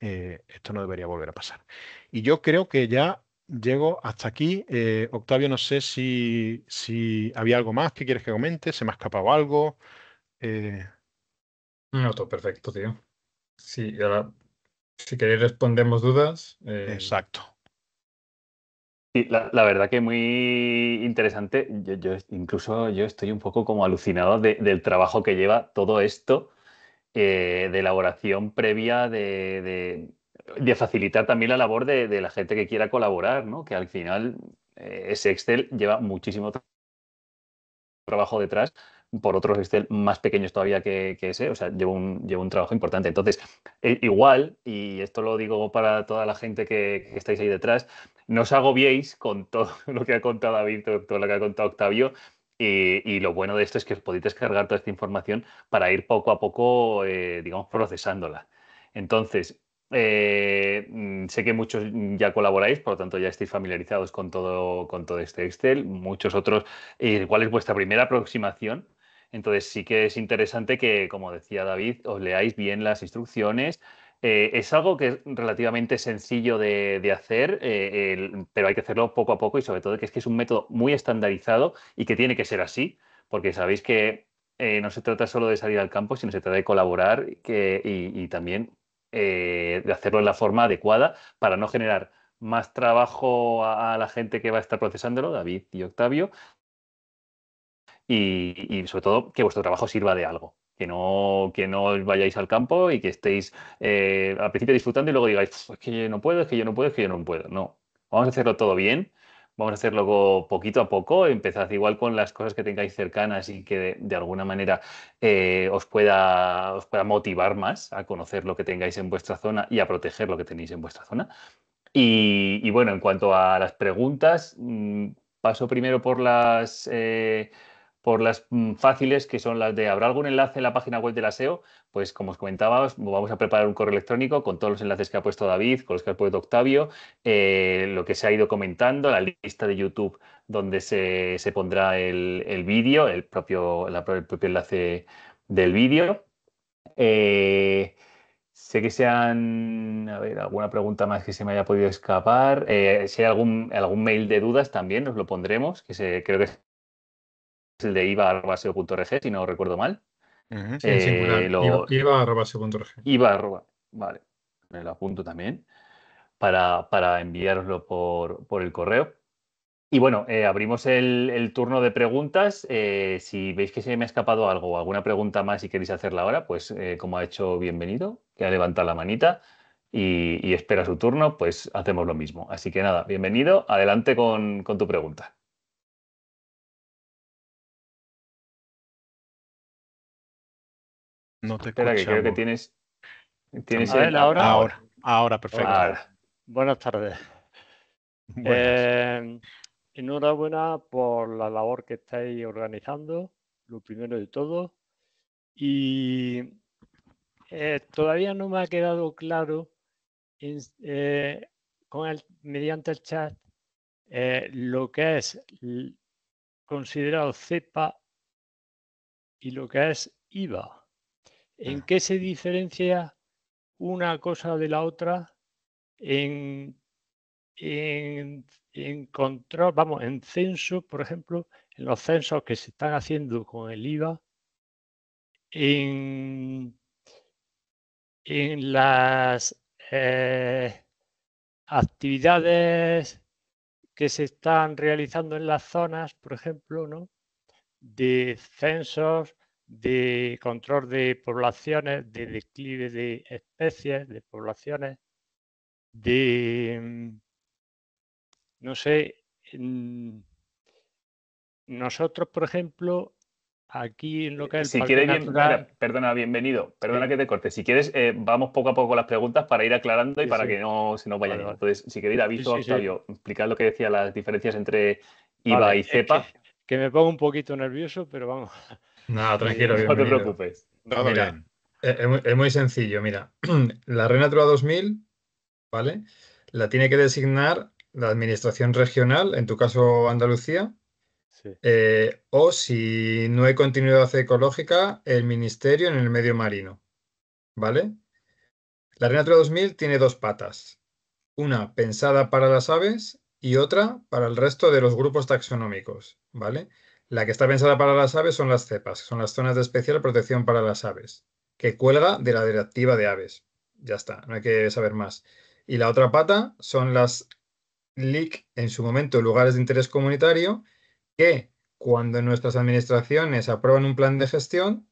eh, esto no debería volver a pasar. Y yo creo que ya llego hasta aquí. Eh, Octavio, no sé si, había algo más que quieres que comente, se me ha escapado algo. Eh. No, todo perfecto, tío. Sí, ahora, si queréis respondemos dudas. Exacto. Sí, la, verdad que muy interesante. Yo, incluso yo estoy un poco como alucinado del trabajo que lleva todo esto eh, de elaboración previa de, de, facilitar también la labor de, la gente que quiera colaborar, ¿no? Que al final eh, ese Excel lleva muchísimo trabajo detrás por otros Excel más pequeños todavía que, que ese, o sea, llevo un, trabajo importante. Entonces, e, igual, y esto lo digo para toda la gente que, estáis ahí detrás, no os agobiéis con todo *laughs* lo que ha contado David, todo, lo que ha contado Octavio, y, lo bueno de esto es que os podéis descargar toda esta información para ir poco a poco, eh, digamos, procesándola. Entonces, eh, mm, sé que muchos ya colaboráis, por lo tanto ya estáis familiarizados con todo, con todo este Excel. Muchos otros, ¿cuál eh, es vuestra primera aproximación? Entonces sí que es interesante que, como decía David, os leáis bien las instrucciones. Eh, es algo que es relativamente sencillo de, hacer, eh, pero hay que hacerlo poco a poco y sobre todo que es que es un método muy estandarizado y que tiene que ser así, porque sabéis que eh, no se trata solo de salir al campo, sino se trata de colaborar y, también de hacerlo en la forma adecuada para no generar más trabajo a, la gente que va a estar procesándolo, David y Octavio, y, sobre todo que vuestro trabajo sirva de algo. Que no, que no vayáis al campo y que estéis eh, al principio disfrutando y luego digáis, es que yo no puedo, es que yo no puedo, es que yo no puedo. No, vamos a hacerlo todo bien, vamos a hacerlo poquito a poco, empezad igual con las cosas que tengáis cercanas y que de, alguna manera eh, os, pueda, os motivar más a conocer lo que tengáis en vuestra zona y a proteger lo que tenéis en vuestra zona. Y, bueno, en cuanto a las preguntas, mm, paso primero por las... Eh, por las mm, fáciles que son las de habrá algún enlace en la página web de la SEO, pues como os comentaba, vamos a preparar un correo electrónico con todos los enlaces que ha puesto David, con los que ha puesto Octavio, eh, lo que se ha ido comentando, la lista de YouTube donde se, pondrá el, vídeo, el propio, el propio enlace del vídeo. Eh, sé que sean, a ver, alguna pregunta más que se me haya podido escapar. Eh, si hay algún, algún mail de dudas también nos lo pondremos, que se, creo que el de iba.baseo.org, si no recuerdo mal. Sí, -huh. Eh, vale, me lo apunto también para, para enviároslo por, el correo. Y bueno, eh, abrimos el, turno de preguntas. Eh, si veis que se me ha escapado algo o alguna pregunta más y queréis hacerla ahora, pues como ha hecho bienvenido, que ha levantado la manita y, espera su turno, pues hacemos lo mismo. Así que nada, bienvenido, adelante con tu pregunta. No te Espera, que que tienes. tienes ¿eh? ahora, ahora, perfecto. Buenas tardes. *laughs* Eh, enhorabuena por la labor que estáis organizando, lo primero de todo. Y eh, todavía no me ha quedado claro con el, mediante el chat lo que es considerado cepa y lo que es IVA. ¿En ah. qué se diferencia una cosa de la otra en, control, vamos, en censo, por ejemplo, en los censos que se están haciendo con el IVA, en, las eh, actividades que se están realizando en las zonas, por ejemplo, ¿no? de censos, de control de poblaciones, de declive de especies, de poblaciones, de, mm, no sé, nosotros, por ejemplo, aquí en lo que es... Si quieres, perdona, bienvenido, perdona que te corte. Si quieres, eh, vamos poco a poco las preguntas para ir aclarando y para que no se nos vaya a llevar. Entonces, si quieres aviso a Octavio, explicar lo que decía las diferencias entre IVA y CEPA que me pongo un poquito nervioso, pero vamos. *laughs* No, tranquilo. Eh, no te preocupes. Eh, es, muy sencillo, mira. *clears throat* La Renatura Natura 2000, ¿vale? La tiene que designar la administración regional, en tu caso Andalucía, eh, o si no hay continuidad ecológica, el ministerio en el medio marino, ¿vale? La Renatura Natura 2000 tiene dos patas. Una pensada para las aves y otra para el resto de los grupos taxonómicos. ¿vale? La que está pensada para las aves son las cepas, que son las zonas de especial protección para las aves, que cuelga de la directiva de aves. Ya está, no hay que saber más. Y la otra pata son las LIC, en su momento lugares de interés comunitario, que cuando nuestras administraciones aprueban un plan de gestión,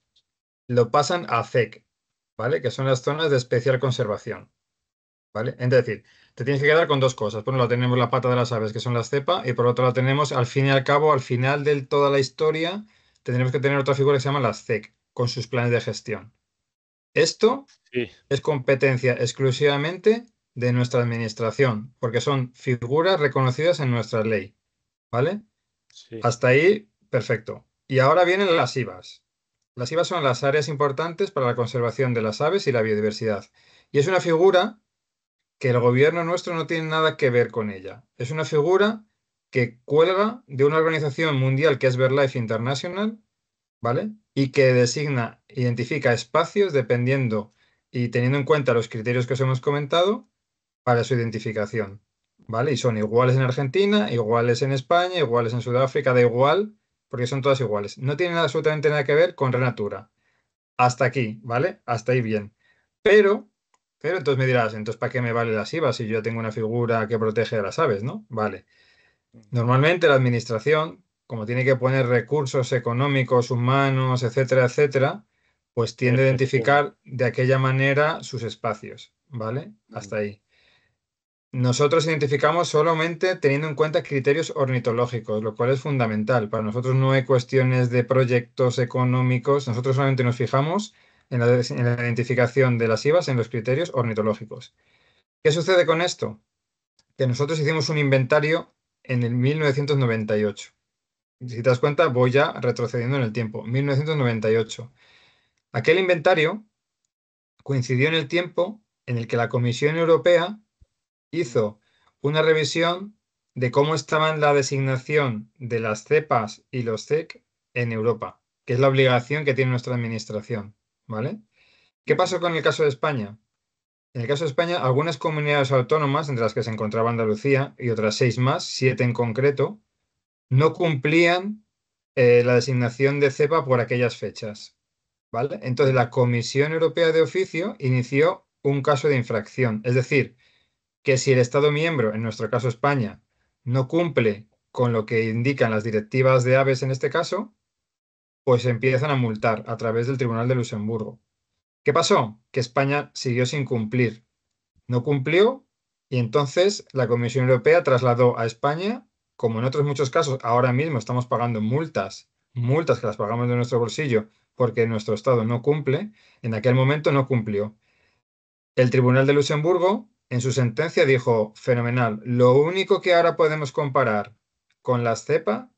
lo pasan a CEC, e ¿vale? Que son las zonas de especial conservación, ¿vale? Es decir, te tienes que quedar con dos cosas. Por una tenemos la pata de las aves, que son las cepas, y por otro lado tenemos, al fin y al cabo, al final de toda la historia, tendremos que tener otra figura que se llama las CEC, con sus planes de gestión. Esto es competencia exclusivamente de nuestra administración, porque son figuras reconocidas en nuestra ley. ¿Vale? Hasta ahí, perfecto. Y ahora vienen las IVAs. Las IVAs son las áreas importantes para la conservación de las aves y la biodiversidad. Y es una figura que el gobierno nuestro no tiene nada que ver con ella. Es una figura que cuelga de una organización mundial que es Verlife International, ¿vale? Y que designa, identifica espacios dependiendo y teniendo en cuenta los criterios que os hemos comentado para su identificación, ¿vale? Y son iguales en Argentina, iguales en España, iguales en Sudáfrica, da igual, porque son todas iguales. No tienen absolutamente nada que ver con Renatura. Hasta aquí, ¿vale? Hasta ahí bien. Pero pero entonces me dirás, entonces ¿para qué me vale las IVA si yo tengo una figura que protege a las aves, no? Vale. Normalmente la administración, como tiene que poner recursos económicos, humanos, etcétera, etcétera, pues tiende a identificar de aquella manera sus espacios, ¿vale? Hasta ahí. Nosotros identificamos solamente teniendo en cuenta criterios ornitológicos, lo cual es fundamental. Para nosotros no hay cuestiones de proyectos económicos, nosotros solamente nos fijamos en la, identificación de las IVAs en los criterios ornitológicos. ¿Qué sucede con esto? Que nosotros hicimos un inventario en el 1998. Si te das cuenta, voy ya retrocediendo en el tiempo. 1998. Aquel inventario coincidió en el tiempo en el que la Comisión Europea hizo una revisión de cómo estaban la designación de las cepas y los CEC e en Europa, que es la obligación que tiene nuestra administración. ¿vale? ¿Qué pasó con el caso de España? En el caso de España, algunas comunidades autónomas, entre las que se encontraba Andalucía y otras seis más, siete en concreto, no cumplían eh, la designación de cepa por aquellas fechas. ¿vale? Entonces, la Comisión Europea de Oficio inició un caso de infracción. Es decir, que si el Estado miembro, en nuestro caso España, no cumple con lo que indican las directivas de aves en este caso, pues empiezan a multar a través del Tribunal de Luxemburgo. ¿Qué pasó? Que España siguió sin cumplir. No cumplió y entonces la Comisión Europea trasladó a España, como en otros muchos casos, ahora mismo estamos pagando multas, multas que las pagamos de nuestro bolsillo porque nuestro Estado no cumple, en aquel momento no cumplió. El Tribunal de Luxemburgo en su sentencia dijo, fenomenal, lo único que ahora podemos comparar con las cepa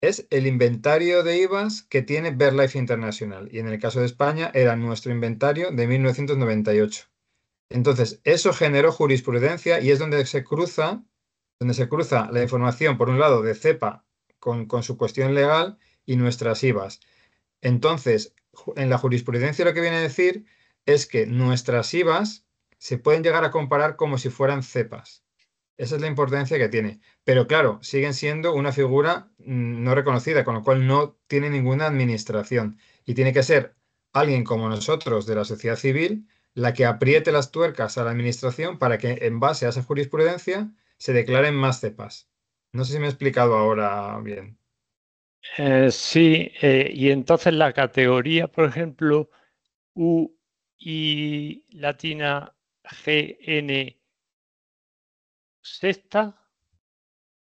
es el inventario de IVAs que tiene Verlife Internacional. Y en el caso de España era nuestro inventario de 1998. Entonces, eso generó jurisprudencia y es donde se cruza, donde se cruza la información, por un lado, de CEPA con, con su cuestión legal y nuestras IVAs. Entonces, en la jurisprudencia lo que viene a decir es que nuestras IVAs se pueden llegar a comparar como si fueran cepas. Esa es la importancia que tiene. Pero claro, siguen siendo una figura mm, no reconocida, con lo cual no tiene ninguna administración. Y tiene que ser alguien como nosotros de la sociedad civil la que apriete las tuercas a la administración para que en base a esa jurisprudencia se declaren más cepas. No sé si me he explicado ahora bien. Eh, sí, eh, y entonces la categoría, por ejemplo, U y latina GN sexta,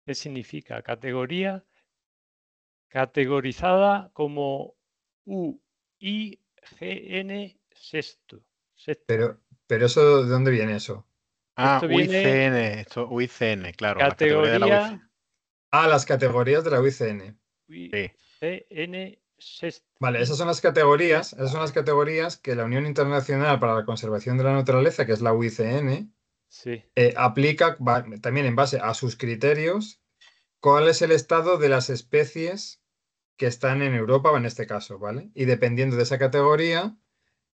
¿qué significa? Categoría categorizada como UIGN sexto. Pero, pero eso, ¿de dónde viene eso? Ah, UICN, esto, UICN, claro. Categoría, de la ah, las categorías de la UICN. UICN sexto. Vale, esas son las categorías, esas son las categorías que la Unión Internacional para la Conservación de la Naturaleza, que es la UICN, sí. Eh, aplica también en base a sus criterios cuál es el estado de las especies que están en Europa o en este caso, ¿vale? Y dependiendo de esa categoría,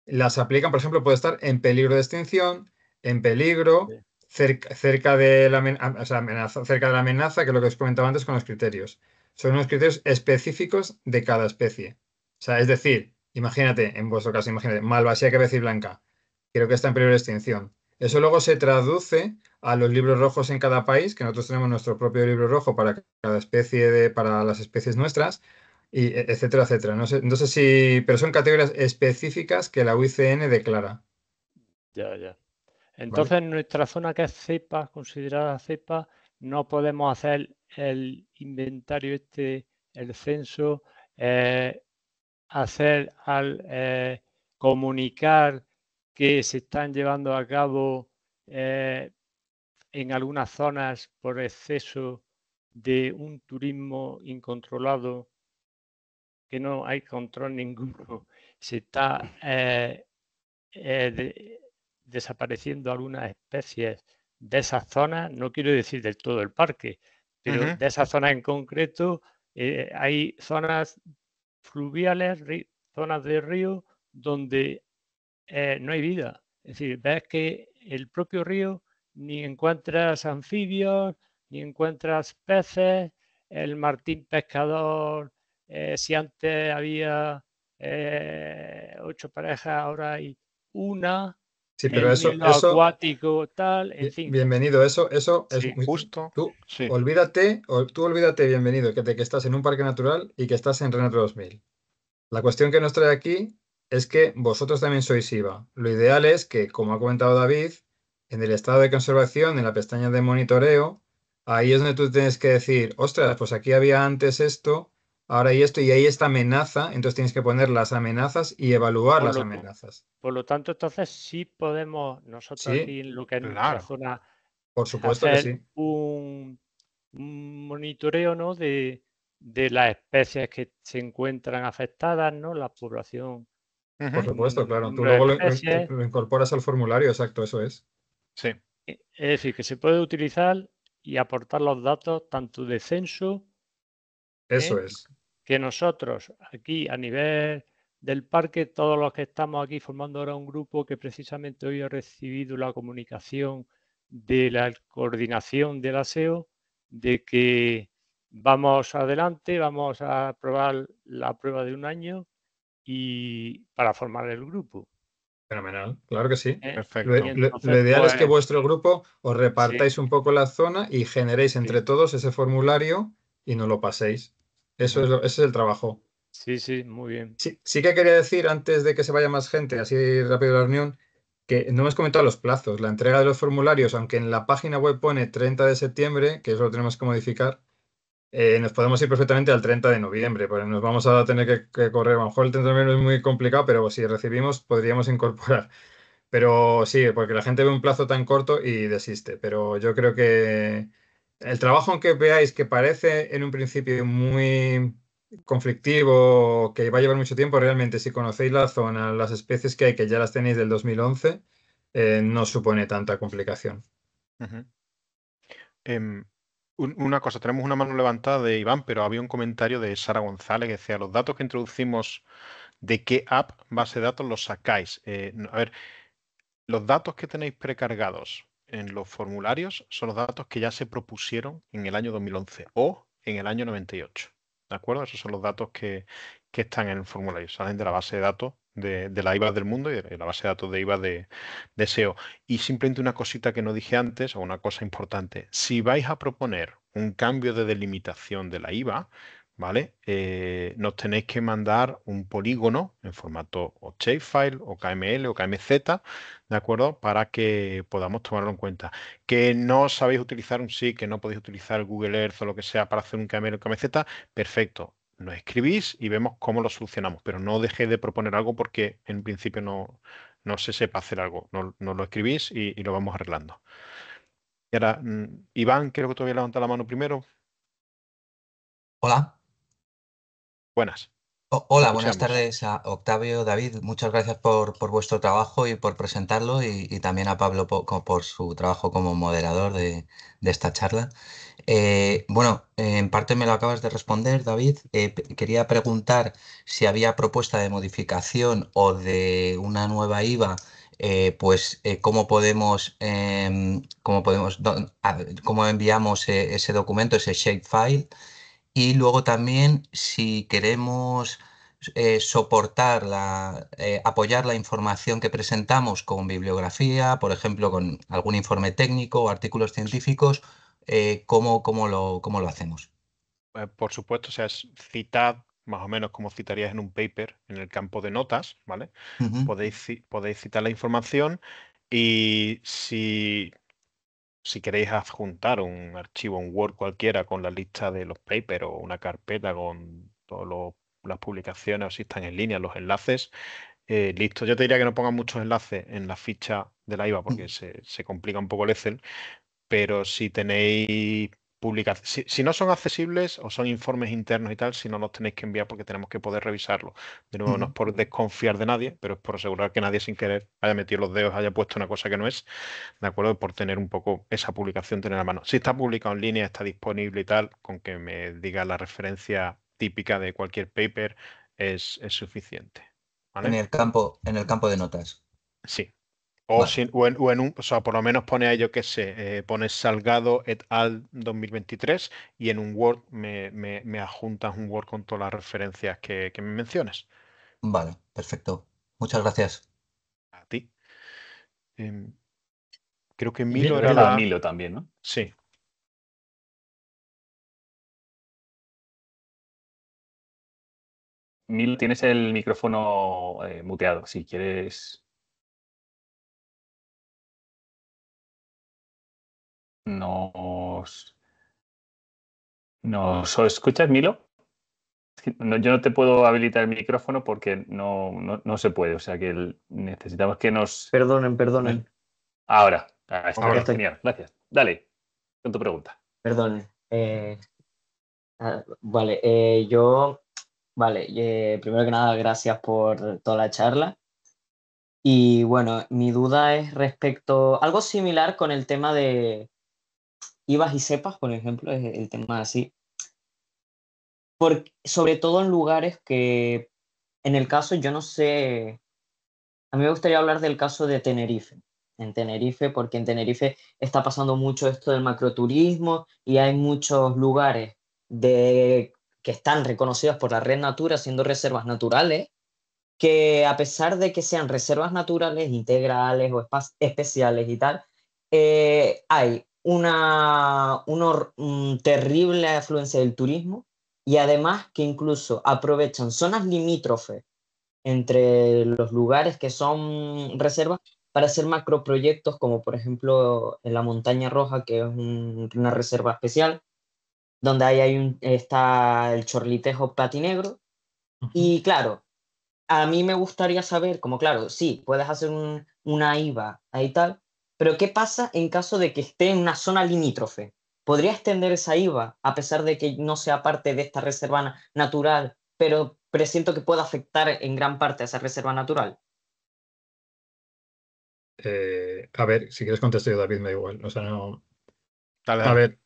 las aplican, por ejemplo, puede estar en peligro de extinción, en peligro, cerca, de la, amenaza, cerca de la amenaza, que es lo que os comentaba antes con los criterios. Son unos criterios específicos de cada especie. O sea, es decir, imagínate, en vuestro caso, imagínate, malvasía que y blanca, creo que está en peligro de extinción. Eso luego se traduce a los libros rojos en cada país, que nosotros tenemos nuestro propio libro rojo para cada especie de, para las especies nuestras, y e, etcétera, etcétera. No sé, si, pero son categorías específicas que la UICN declara. Ya, ya. Entonces, en nuestra zona que es cepa, considerada cepa, no podemos hacer el inventario este, el censo, eh, hacer al eh, comunicar que se están llevando a cabo eh, en algunas zonas por exceso de un turismo incontrolado, que no hay control ninguno, *laughs* se está eh, eh, desapareciendo algunas especies de esas zonas, no quiero decir del todo el parque, pero de esa zona en concreto, hay zonas fluviales, zonas de río, donde eh, no hay vida. Es decir, ves que el propio río ni encuentras anfibios, ni encuentras peces, el martín pescador, eh, si antes había eh, ocho parejas, ahora hay una. Sí, pero eso, acuático, tal, en fin. Bienvenido, eso, eso es muy justo. Tú, olvídate, tú olvídate, bienvenido, que, de que estás en un parque natural y que estás en Renato 2000. La cuestión que nos trae aquí es que vosotros también sois IVA. Lo ideal es que, como ha comentado David, en el estado de conservación, en la pestaña de monitoreo, ahí es donde tú tienes que decir, ostras, pues aquí había antes esto, ahora hay esto y hay esta amenaza, entonces tienes que poner las amenazas y evaluar las amenazas. Por lo tanto, entonces sí podemos nosotros en lo que es nuestra zona por supuesto hacer que sí. un, monitoreo ¿no? de, de las especies que se encuentran afectadas, ¿no? La población por supuesto, claro. Tú luego lo, incorporas al formulario, exacto, eso es. Sí. E, es decir, que se puede utilizar y aportar los datos tanto de censo. Eso ¿eh? es. Que nosotros aquí a nivel del parque, todos los que estamos aquí formando ahora un grupo que precisamente hoy ha recibido la comunicación de la coordinación del aseo, de que vamos adelante, vamos a aprobar la prueba de un año y para formar el grupo. Fenomenal, claro que sí. ¿Eh? lo, ideal es que pues vuestro grupo os repartáis un poco la zona y generéis entre todos ese formulario y nos lo paséis. Eso es ese es el trabajo. Sí, sí, muy bien. Sí, sí que quería decir, antes de que se vaya más gente, así rápido la reunión, que no hemos comentado los plazos. La entrega de los formularios, aunque en la página web pone 30 de septiembre, que eso lo tenemos que modificar, eh, nos podemos ir perfectamente al 30 de noviembre, porque nos vamos a tener que, correr. A lo mejor el 30 de noviembre es muy complicado, pero si recibimos podríamos incorporar. Pero sí, porque la gente ve un plazo tan corto y desiste. Pero yo creo que el trabajo, aunque veáis que parece en un principio muy conflictivo, que va a llevar mucho tiempo, realmente si conocéis la zona, las especies que hay, que ya las tenéis del 2011, eh, no supone tanta complicación una cosa, tenemos una mano levantada de Iván, pero había un comentario de Sara González que decía, los datos que introducimos, ¿de qué app, base de datos, los sacáis? Eh, a ver, los datos que tenéis precargados en los formularios son los datos que ya se propusieron en el año 2011 o en el año 98. ¿De acuerdo? Esos son los datos que, que están en el formulario, salen de la base de datos de, la IVA del mundo y de la base de datos de IVA de, SEO. Y simplemente una cosita que no dije antes, o una cosa importante, si vais a proponer un cambio de delimitación de la IVA, ¿vale? Eh, nos tenéis que mandar un polígono en formato o shapefile o KML o KMZ, ¿de acuerdo? Para que podamos tomarlo en cuenta. Que no sabéis utilizar un SIG, que no podéis utilizar Google Earth o lo que sea para hacer un KML o KMZ, perfecto nos escribís y vemos cómo lo solucionamos, pero no dejéis de proponer algo porque en principio no, se sepa hacer algo. Nos no lo escribís y, lo vamos arreglando. Y ahora, mm, Iván, creo que todavía levanta la mano primero. Hola. Buenas. hola, buenas tardes a Octavio, David. Muchas gracias por, vuestro trabajo y por presentarlo y, también a Pablo por, por, su trabajo como moderador de, de esta charla. Eh, bueno, eh, en parte me lo acabas de responder, David. Eh, quería preguntar si había propuesta de modificación o de una nueva IVA, pues cómo podemos, em, cómo podemos, cómo enviamos ese documento, ese shapefile. Y luego también si queremos soportar, apoyar la información que presentamos con bibliografía, por ejemplo, con algún informe técnico o artículos científicos eh, ¿cómo, lo, hacemos? Eh, por supuesto, o sea, es citar más o menos como citarías en un paper en el campo de notas, ¿vale? podéis, podéis citar la información y si si queréis adjuntar un archivo, un Word cualquiera con la lista de los papers o una carpeta con todas las publicaciones o si están en línea los enlaces, eh, listo. Yo te diría que no pongan muchos enlaces en la ficha de la IVA porque mm. se, se complica un poco el Excel, pero si tenéis publicaciones, si, no son accesibles o son informes internos y tal, si no los tenéis que enviar porque tenemos que poder revisarlo De nuevo, no es por desconfiar de nadie, pero es por asegurar que nadie sin querer haya metido los dedos, haya puesto una cosa que no es, ¿de acuerdo? Por tener un poco esa publicación, tener la mano. Si está publicado en línea, está disponible y tal, con que me diga la referencia típica de cualquier paper, es, suficiente. En, el campo, en el campo de notas. Sí, o, sin, en, sea, por lo menos pone ahí, yo qué sé, pones eh, pone Salgado et al 2023 y en un Word me, me, adjuntas un Word con todas las referencias que, me menciones. Vale, perfecto. Muchas gracias. A ti. Em, creo que Milo era la... Milo también, ¿no? Sí. Milo, tienes el micrófono eh, muteado, si quieres nos... escuchas, Milo? yo no te puedo habilitar el micrófono porque no, no, se puede, o sea que necesitamos que nos... Perdonen, perdonen. Ahora, ahora, gracias. Dale, con tu pregunta. Perdonen. Eh, ah, vale, eh, yo... Vale, eh, primero que nada, gracias por toda la charla. Y bueno, mi duda es respecto algo similar con el tema de, ibas y sepas, por ejemplo, es el tema así. sobre todo en lugares que, en el caso, yo no sé, a mí me gustaría hablar del caso de Tenerife, en Tenerife, porque en Tenerife está pasando mucho esto del macroturismo y hay muchos lugares de, que están reconocidos por la red Natura siendo reservas naturales, que a pesar de que sean reservas naturales, integrales o especiales y tal, eh, hay una, una terrible afluencia del turismo y además que incluso aprovechan zonas limítrofes entre los lugares que son reservas para hacer macroproyectos como por ejemplo en la Montaña Roja, que es una reserva especial, donde ahí hay está el chorlitejo patinegro. Y claro, a mí me gustaría saber, como claro, sí, puedes hacer una IVA ahí tal, pero ¿qué pasa en caso de que esté en una zona limítrofe? ¿Podría extender esa IVA a pesar de que no sea parte de esta reserva natural, pero presiento que pueda afectar en gran parte a esa reserva natural? Eh, a ver, si quieres contestar yo, David, me da igual. O sea, no. A ver,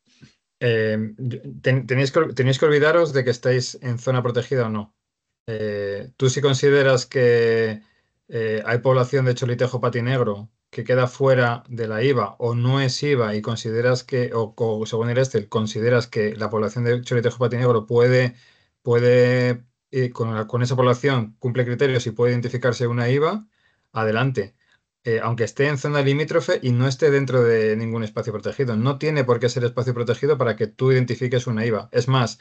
em, tenéis, que, olvidaros de que estáis en zona protegida o no. Eh, tú si consideras que eh, hay población de cholitejo patinegro que queda fuera de la IVA o no es IVA y consideras que, o, según el Estel, consideras que la población de Choritejo Patinegro puede, puede eh, con, con, esa población cumple criterios y puede identificarse una IVA, adelante. Eh, aunque esté en zona limítrofe y no esté dentro de ningún espacio protegido. No tiene por qué ser espacio protegido para que tú identifiques una IVA. Es más,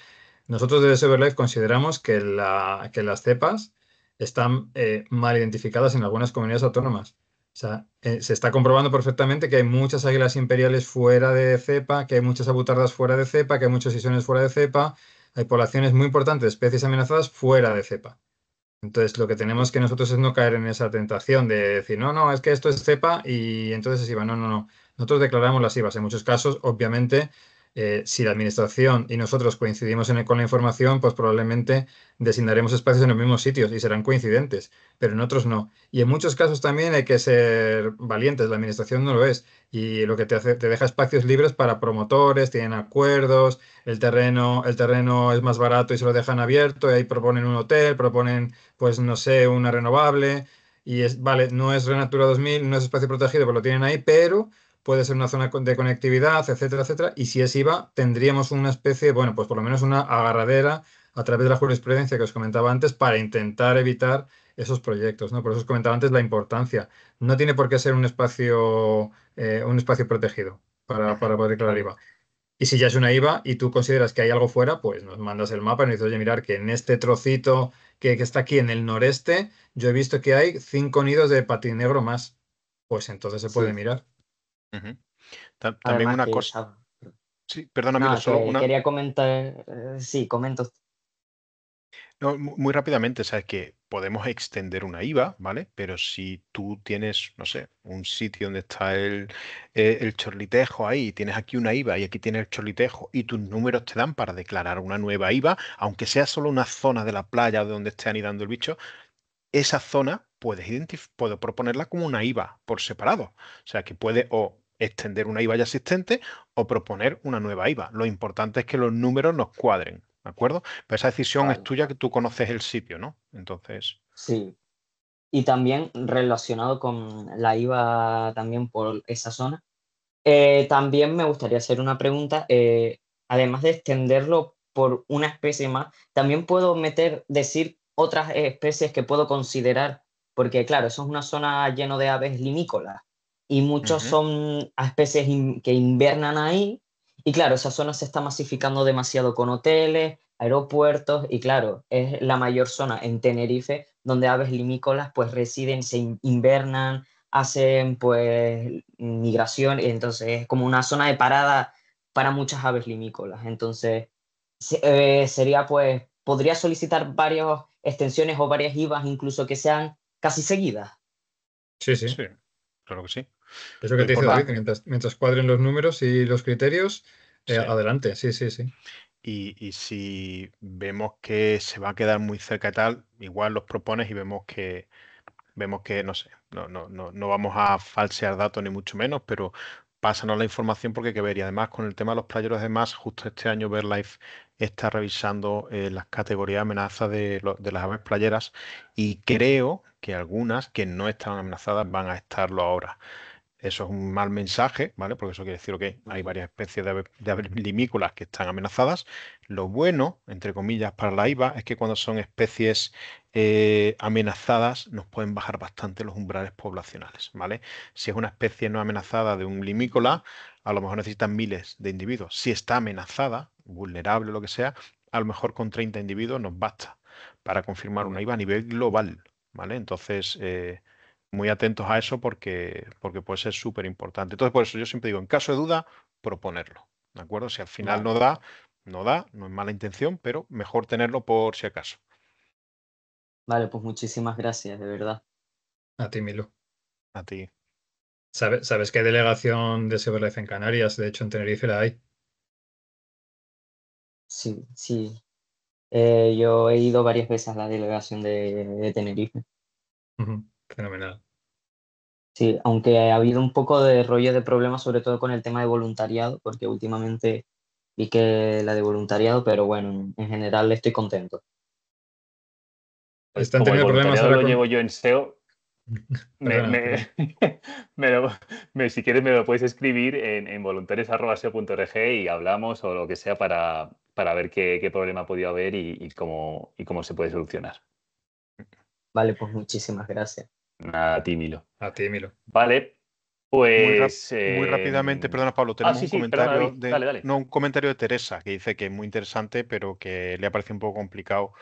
nosotros desde Soberlife consideramos que, la, que las cepas están eh, mal identificadas en algunas comunidades autónomas. O sea, eh, se está comprobando perfectamente que hay muchas águilas imperiales fuera de cepa, que hay muchas abutardas fuera de cepa, que hay muchos isones fuera de cepa, hay poblaciones muy importantes de especies amenazadas fuera de cepa. Entonces, lo que tenemos que nosotros es no caer en esa tentación de decir, no, no, es que esto es cepa y entonces es IVA. No, no, no. Nosotros declaramos las IVAs. En muchos casos, obviamente, eh, si la administración y nosotros coincidimos en con la información, pues probablemente designaremos espacios en los mismos sitios y serán coincidentes, pero en otros no. Y en muchos casos también hay que ser valientes, la administración no lo es, y lo que te hace, te deja espacios libres para promotores, tienen acuerdos, el terreno, el terreno es más barato y se lo dejan abierto, y ahí proponen un hotel, proponen, pues no sé, una renovable, y es, vale, no es Renatura 2000, no es espacio protegido, pues lo tienen ahí, pero puede ser una zona de conectividad, etcétera, etcétera. Y si es IVA, tendríamos una especie, bueno, pues por lo menos una agarradera a través de la jurisprudencia que os comentaba antes para intentar evitar esos proyectos, ¿no? Por eso os comentaba antes la importancia. No tiene por qué ser un espacio, eh, un espacio protegido para, poder declarar IVA. Y si ya es una IVA y tú consideras que hay algo fuera, pues nos mandas el mapa y nos dices, oye, mirar que en este trocito que, está aquí en el noreste, yo he visto que hay cinco nidos de patín negro más. Pues entonces se puede mirar también una cosa. Sí, perdóname, solo una... Quería comentar. Eh, sí, comento. muy rápidamente, sabes que podemos extender una IVA, ¿vale? Pero si tú tienes, no sé, un sitio donde está el, eh, chorlitejo ahí, tienes aquí una IVA y aquí tienes el chorlitejo y tus números te dan para declarar una nueva IVA, aunque sea solo una zona de la playa donde esté anidando el bicho, esa zona puedes puedo proponerla como una IVA por separado. O sea, que puede o extender una IVA ya existente o proponer una nueva IVA. Lo importante es que los números nos cuadren, ¿de acuerdo? Pero esa decisión es tuya, que tú conoces el sitio, ¿no? Entonces... Sí. Y también relacionado con la IVA también por esa zona, eh, también me gustaría hacer una pregunta. Eh, además de extenderlo por una especie más, también puedo meter, decir otras especies que puedo considerar, porque claro, eso es una zona llena de aves limícolas y muchos son especies que invernan ahí. Y claro, esa zona se está masificando demasiado con hoteles, aeropuertos y claro, es la mayor zona en Tenerife donde aves limícolas pues residen, se invernan, hacen pues migración, y entonces es como una zona de parada para muchas aves limícolas. Entonces, eh, sería pues, podría solicitar varios extensiones o varias IVAs, incluso que sean casi seguidas. Sí, sí, Claro que sí. Eso que te dice David, mientras, cuadren los números y los criterios, eh, adelante, sí, sí, sí. Y, si vemos que se va a quedar muy cerca y tal, igual los propones y vemos que vemos que, no sé, no, no, no, no vamos a falsear datos ni mucho menos, pero pásanos la información porque hay que ver. Y además, con el tema de los playeros, más, justo este año BirdLife está revisando eh, las categorías de amenaza de, de, las aves playeras y creo que algunas que no estaban amenazadas van a estarlo ahora. Eso es un mal mensaje, ¿vale? Porque eso quiere decir que hay varias especies de, limícolas que están amenazadas. Lo bueno, entre comillas, para la IVA es que cuando son especies eh, amenazadas nos pueden bajar bastante los umbrales poblacionales, ¿vale? Si es una especie no amenazada de un limícola, a lo mejor necesitan miles de individuos. Si está amenazada, vulnerable, o lo que sea, a lo mejor con 30 individuos nos basta para confirmar una IVA a nivel global, ¿vale? Entonces... Eh, muy atentos a eso porque, porque puede ser súper importante. Entonces, por eso yo siempre digo, en caso de duda, proponerlo. ¿De acuerdo? Si al final no da, no da, no es mala intención, pero mejor tenerlo por si acaso. Vale, pues muchísimas gracias, de verdad. A ti, Milo. A ti. sabes ¿Sabes qué delegación de Cyberlife en Canarias? De hecho, en Tenerife la hay. Sí, sí. Eh, yo he ido varias veces a la delegación de, Tenerife. Fenomenal. Sí, aunque ha habido un poco de rollo de problemas, sobre todo con el tema de voluntariado, porque últimamente vi que la de voluntariado, pero bueno, en general estoy contento. Pues están teniendo problemas ahora. Lo llevo yo en SEO. *laughs* Ah, *laughs* si quieres me lo puedes escribir en, en voluntarios.seo.org y hablamos o lo que sea para, ver qué, problema ha podido haber cómo, y cómo se puede solucionar. Vale, pues muchísimas gracias. A ti, Milo. A ah, ti, Milo. Vale, pues. Muy, rápidamente, eh, perdona, Pablo, tenemos un comentario de Teresa que dice que es muy interesante, pero que le ha parecido un poco complicado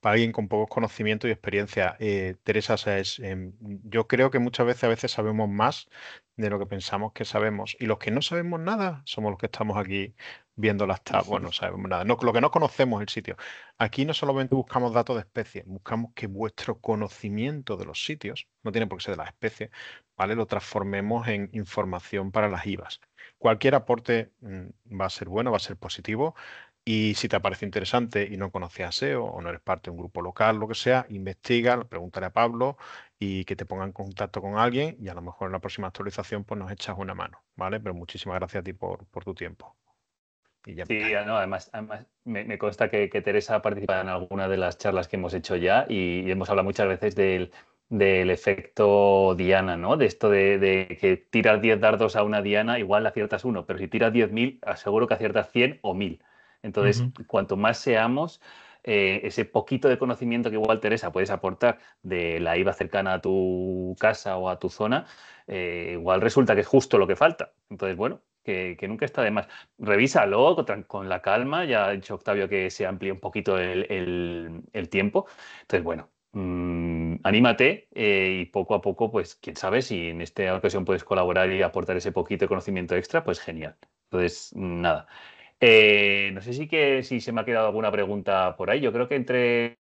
para alguien con pocos conocimientos y experiencia. Eh, Teresa, em, yo creo que muchas veces a veces sabemos más de lo que pensamos que sabemos. Y los que no sabemos nada somos los que estamos aquí viendo las tablas. Bueno, no sabemos nada. lo que no conocemos el sitio. Aquí no solamente buscamos datos de especies, buscamos que vuestro conocimiento de los sitios, no tiene por qué ser de las especies, ¿vale? Lo transformemos en información para las IVAs. Cualquier aporte mm, va a ser bueno, va a ser positivo. Y si te parece interesante y no conoces a SEO o no eres parte de un grupo local, lo que sea, investiga, pregúntale a Pablo y que te ponga en contacto con alguien y a lo mejor en la próxima actualización pues nos echas una mano, ¿vale? Pero muchísimas gracias a ti por, tu tiempo. Y ya sí, además, me, consta que, Teresa ha participado en alguna de las charlas que hemos hecho ya y, hemos hablado muchas veces del, efecto diana, ¿no? De esto de, de que tiras 10 dardos a una diana, igual aciertas uno, pero si tiras 10.000, aseguro que aciertas 100 o 1.000. Entonces, cuanto más seamos, eh, ese poquito de conocimiento que igual Teresa puedes aportar de la IVA cercana a tu casa o a tu zona, eh, igual resulta que es justo lo que falta. Entonces, bueno, que, nunca está de más. Revísalo con, la calma, ya ha dicho Octavio que se amplíe un poquito el, tiempo. Entonces, bueno. Mm, anímate eh, y poco a poco, pues quién sabe si en esta ocasión puedes colaborar y aportar ese poquito de conocimiento extra, pues genial. Entonces, nada, eh, no sé si, que, si se me ha quedado alguna pregunta por ahí. Yo creo que entre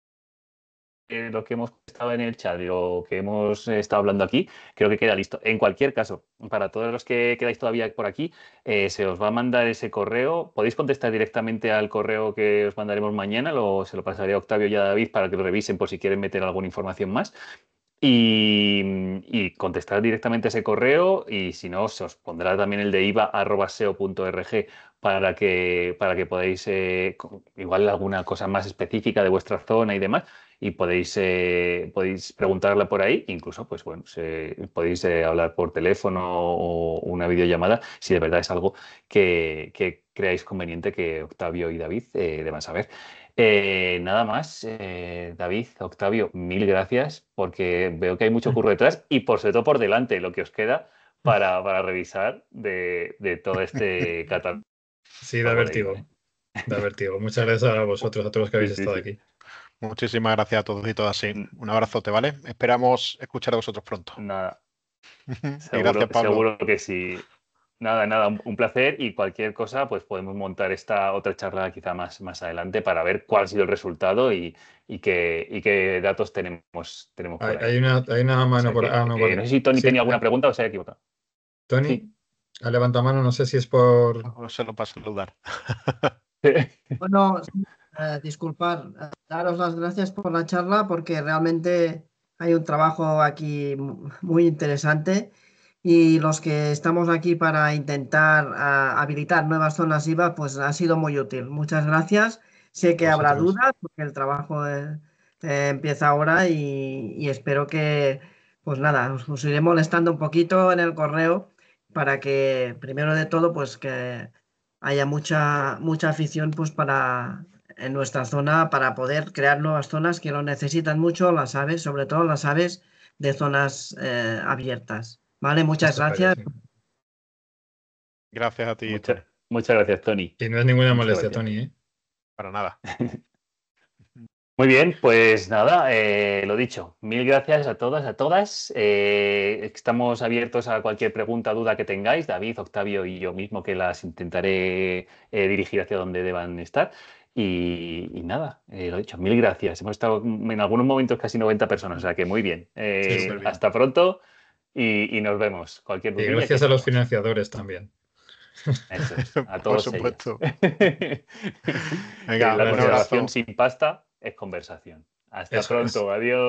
eh, lo que hemos estado en el chat y lo que hemos estado hablando aquí, creo que queda listo. En cualquier caso, para todos los que quedáis todavía por aquí, eh, se os va a mandar ese correo. Podéis contestar directamente al correo que os mandaremos mañana, se lo pasaré a Octavio y a David para que lo revisen por si quieren meter alguna información más. Y, y contestar directamente ese correo y si no, se os pondrá también el de iva.seo.org para que, para que podáis, eh, igual alguna cosa más específica de vuestra zona y demás, y podéis, eh, podéis preguntarla por ahí, incluso, pues bueno, podéis eh, hablar por teléfono o una videollamada, si de verdad es algo que, creáis conveniente que Octavio y David deban saber. nada más, David, Octavio, mil gracias porque veo que hay mucho curro detrás y por sobre todo por delante lo que os queda *laughs* para, para revisar de, de todo este catálogo *laughs* Sí, divertido, ¿eh? Muchas gracias a vosotros, a todos los que habéis estado aquí. Muchísimas gracias a todos y todas. un abrazote, ¿vale? Esperamos escuchar a vosotros pronto. Nada. *laughs* seguro, gracias, Pablo. seguro que sí. Nada, nada, un placer y cualquier cosa, pues podemos montar esta otra charla quizá más, más adelante para ver cuál ha sido el resultado y, qué, qué, datos tenemos. tenemos hay, una, mano por, ahí ah, no, sé si Tony tenía alguna pregunta o se ha equivocado. Tony. Levanta mano, no sé si es por. O solo para saludar. *laughs* bueno, disculpad, eh, disculpar, daros las gracias por la charla porque realmente hay un trabajo aquí muy interesante y los que estamos aquí para intentar habilitar nuevas zonas IVA, pues ha sido muy útil. Muchas gracias. Sé que habrá dudas porque el trabajo eh, eh, empieza ahora y, espero que, pues nada, os iré molestando un poquito en el correo para que, primero de todo, pues que haya mucha, mucha afición pues para en nuestra zona para poder crear nuevas zonas que lo necesitan mucho las aves, sobre todo las aves de zonas eh, abiertas. Vale, muchas gracias. Gracias a ti. muchas gracias, Tony. Que no es ninguna molestia, Tony, ¿eh? Para nada. *laughs* Muy bien, pues nada, eh, lo dicho. Mil gracias a todas, a todas. Eh, estamos abiertos a cualquier pregunta, duda que tengáis, David, Octavio y yo mismo, que las intentaré eh, dirigir hacia donde deban estar. Y, nada, lo dicho, mil gracias. Hemos estado en algunos momentos casi 90 personas, o sea que muy bien. Hasta pronto y, nos vemos. Cualquier gracias a los financiadores también. a *laughs* todos. Por supuesto. *laughs* Venga, la colaboración sin pasta es conversación. Hasta pronto, adiós.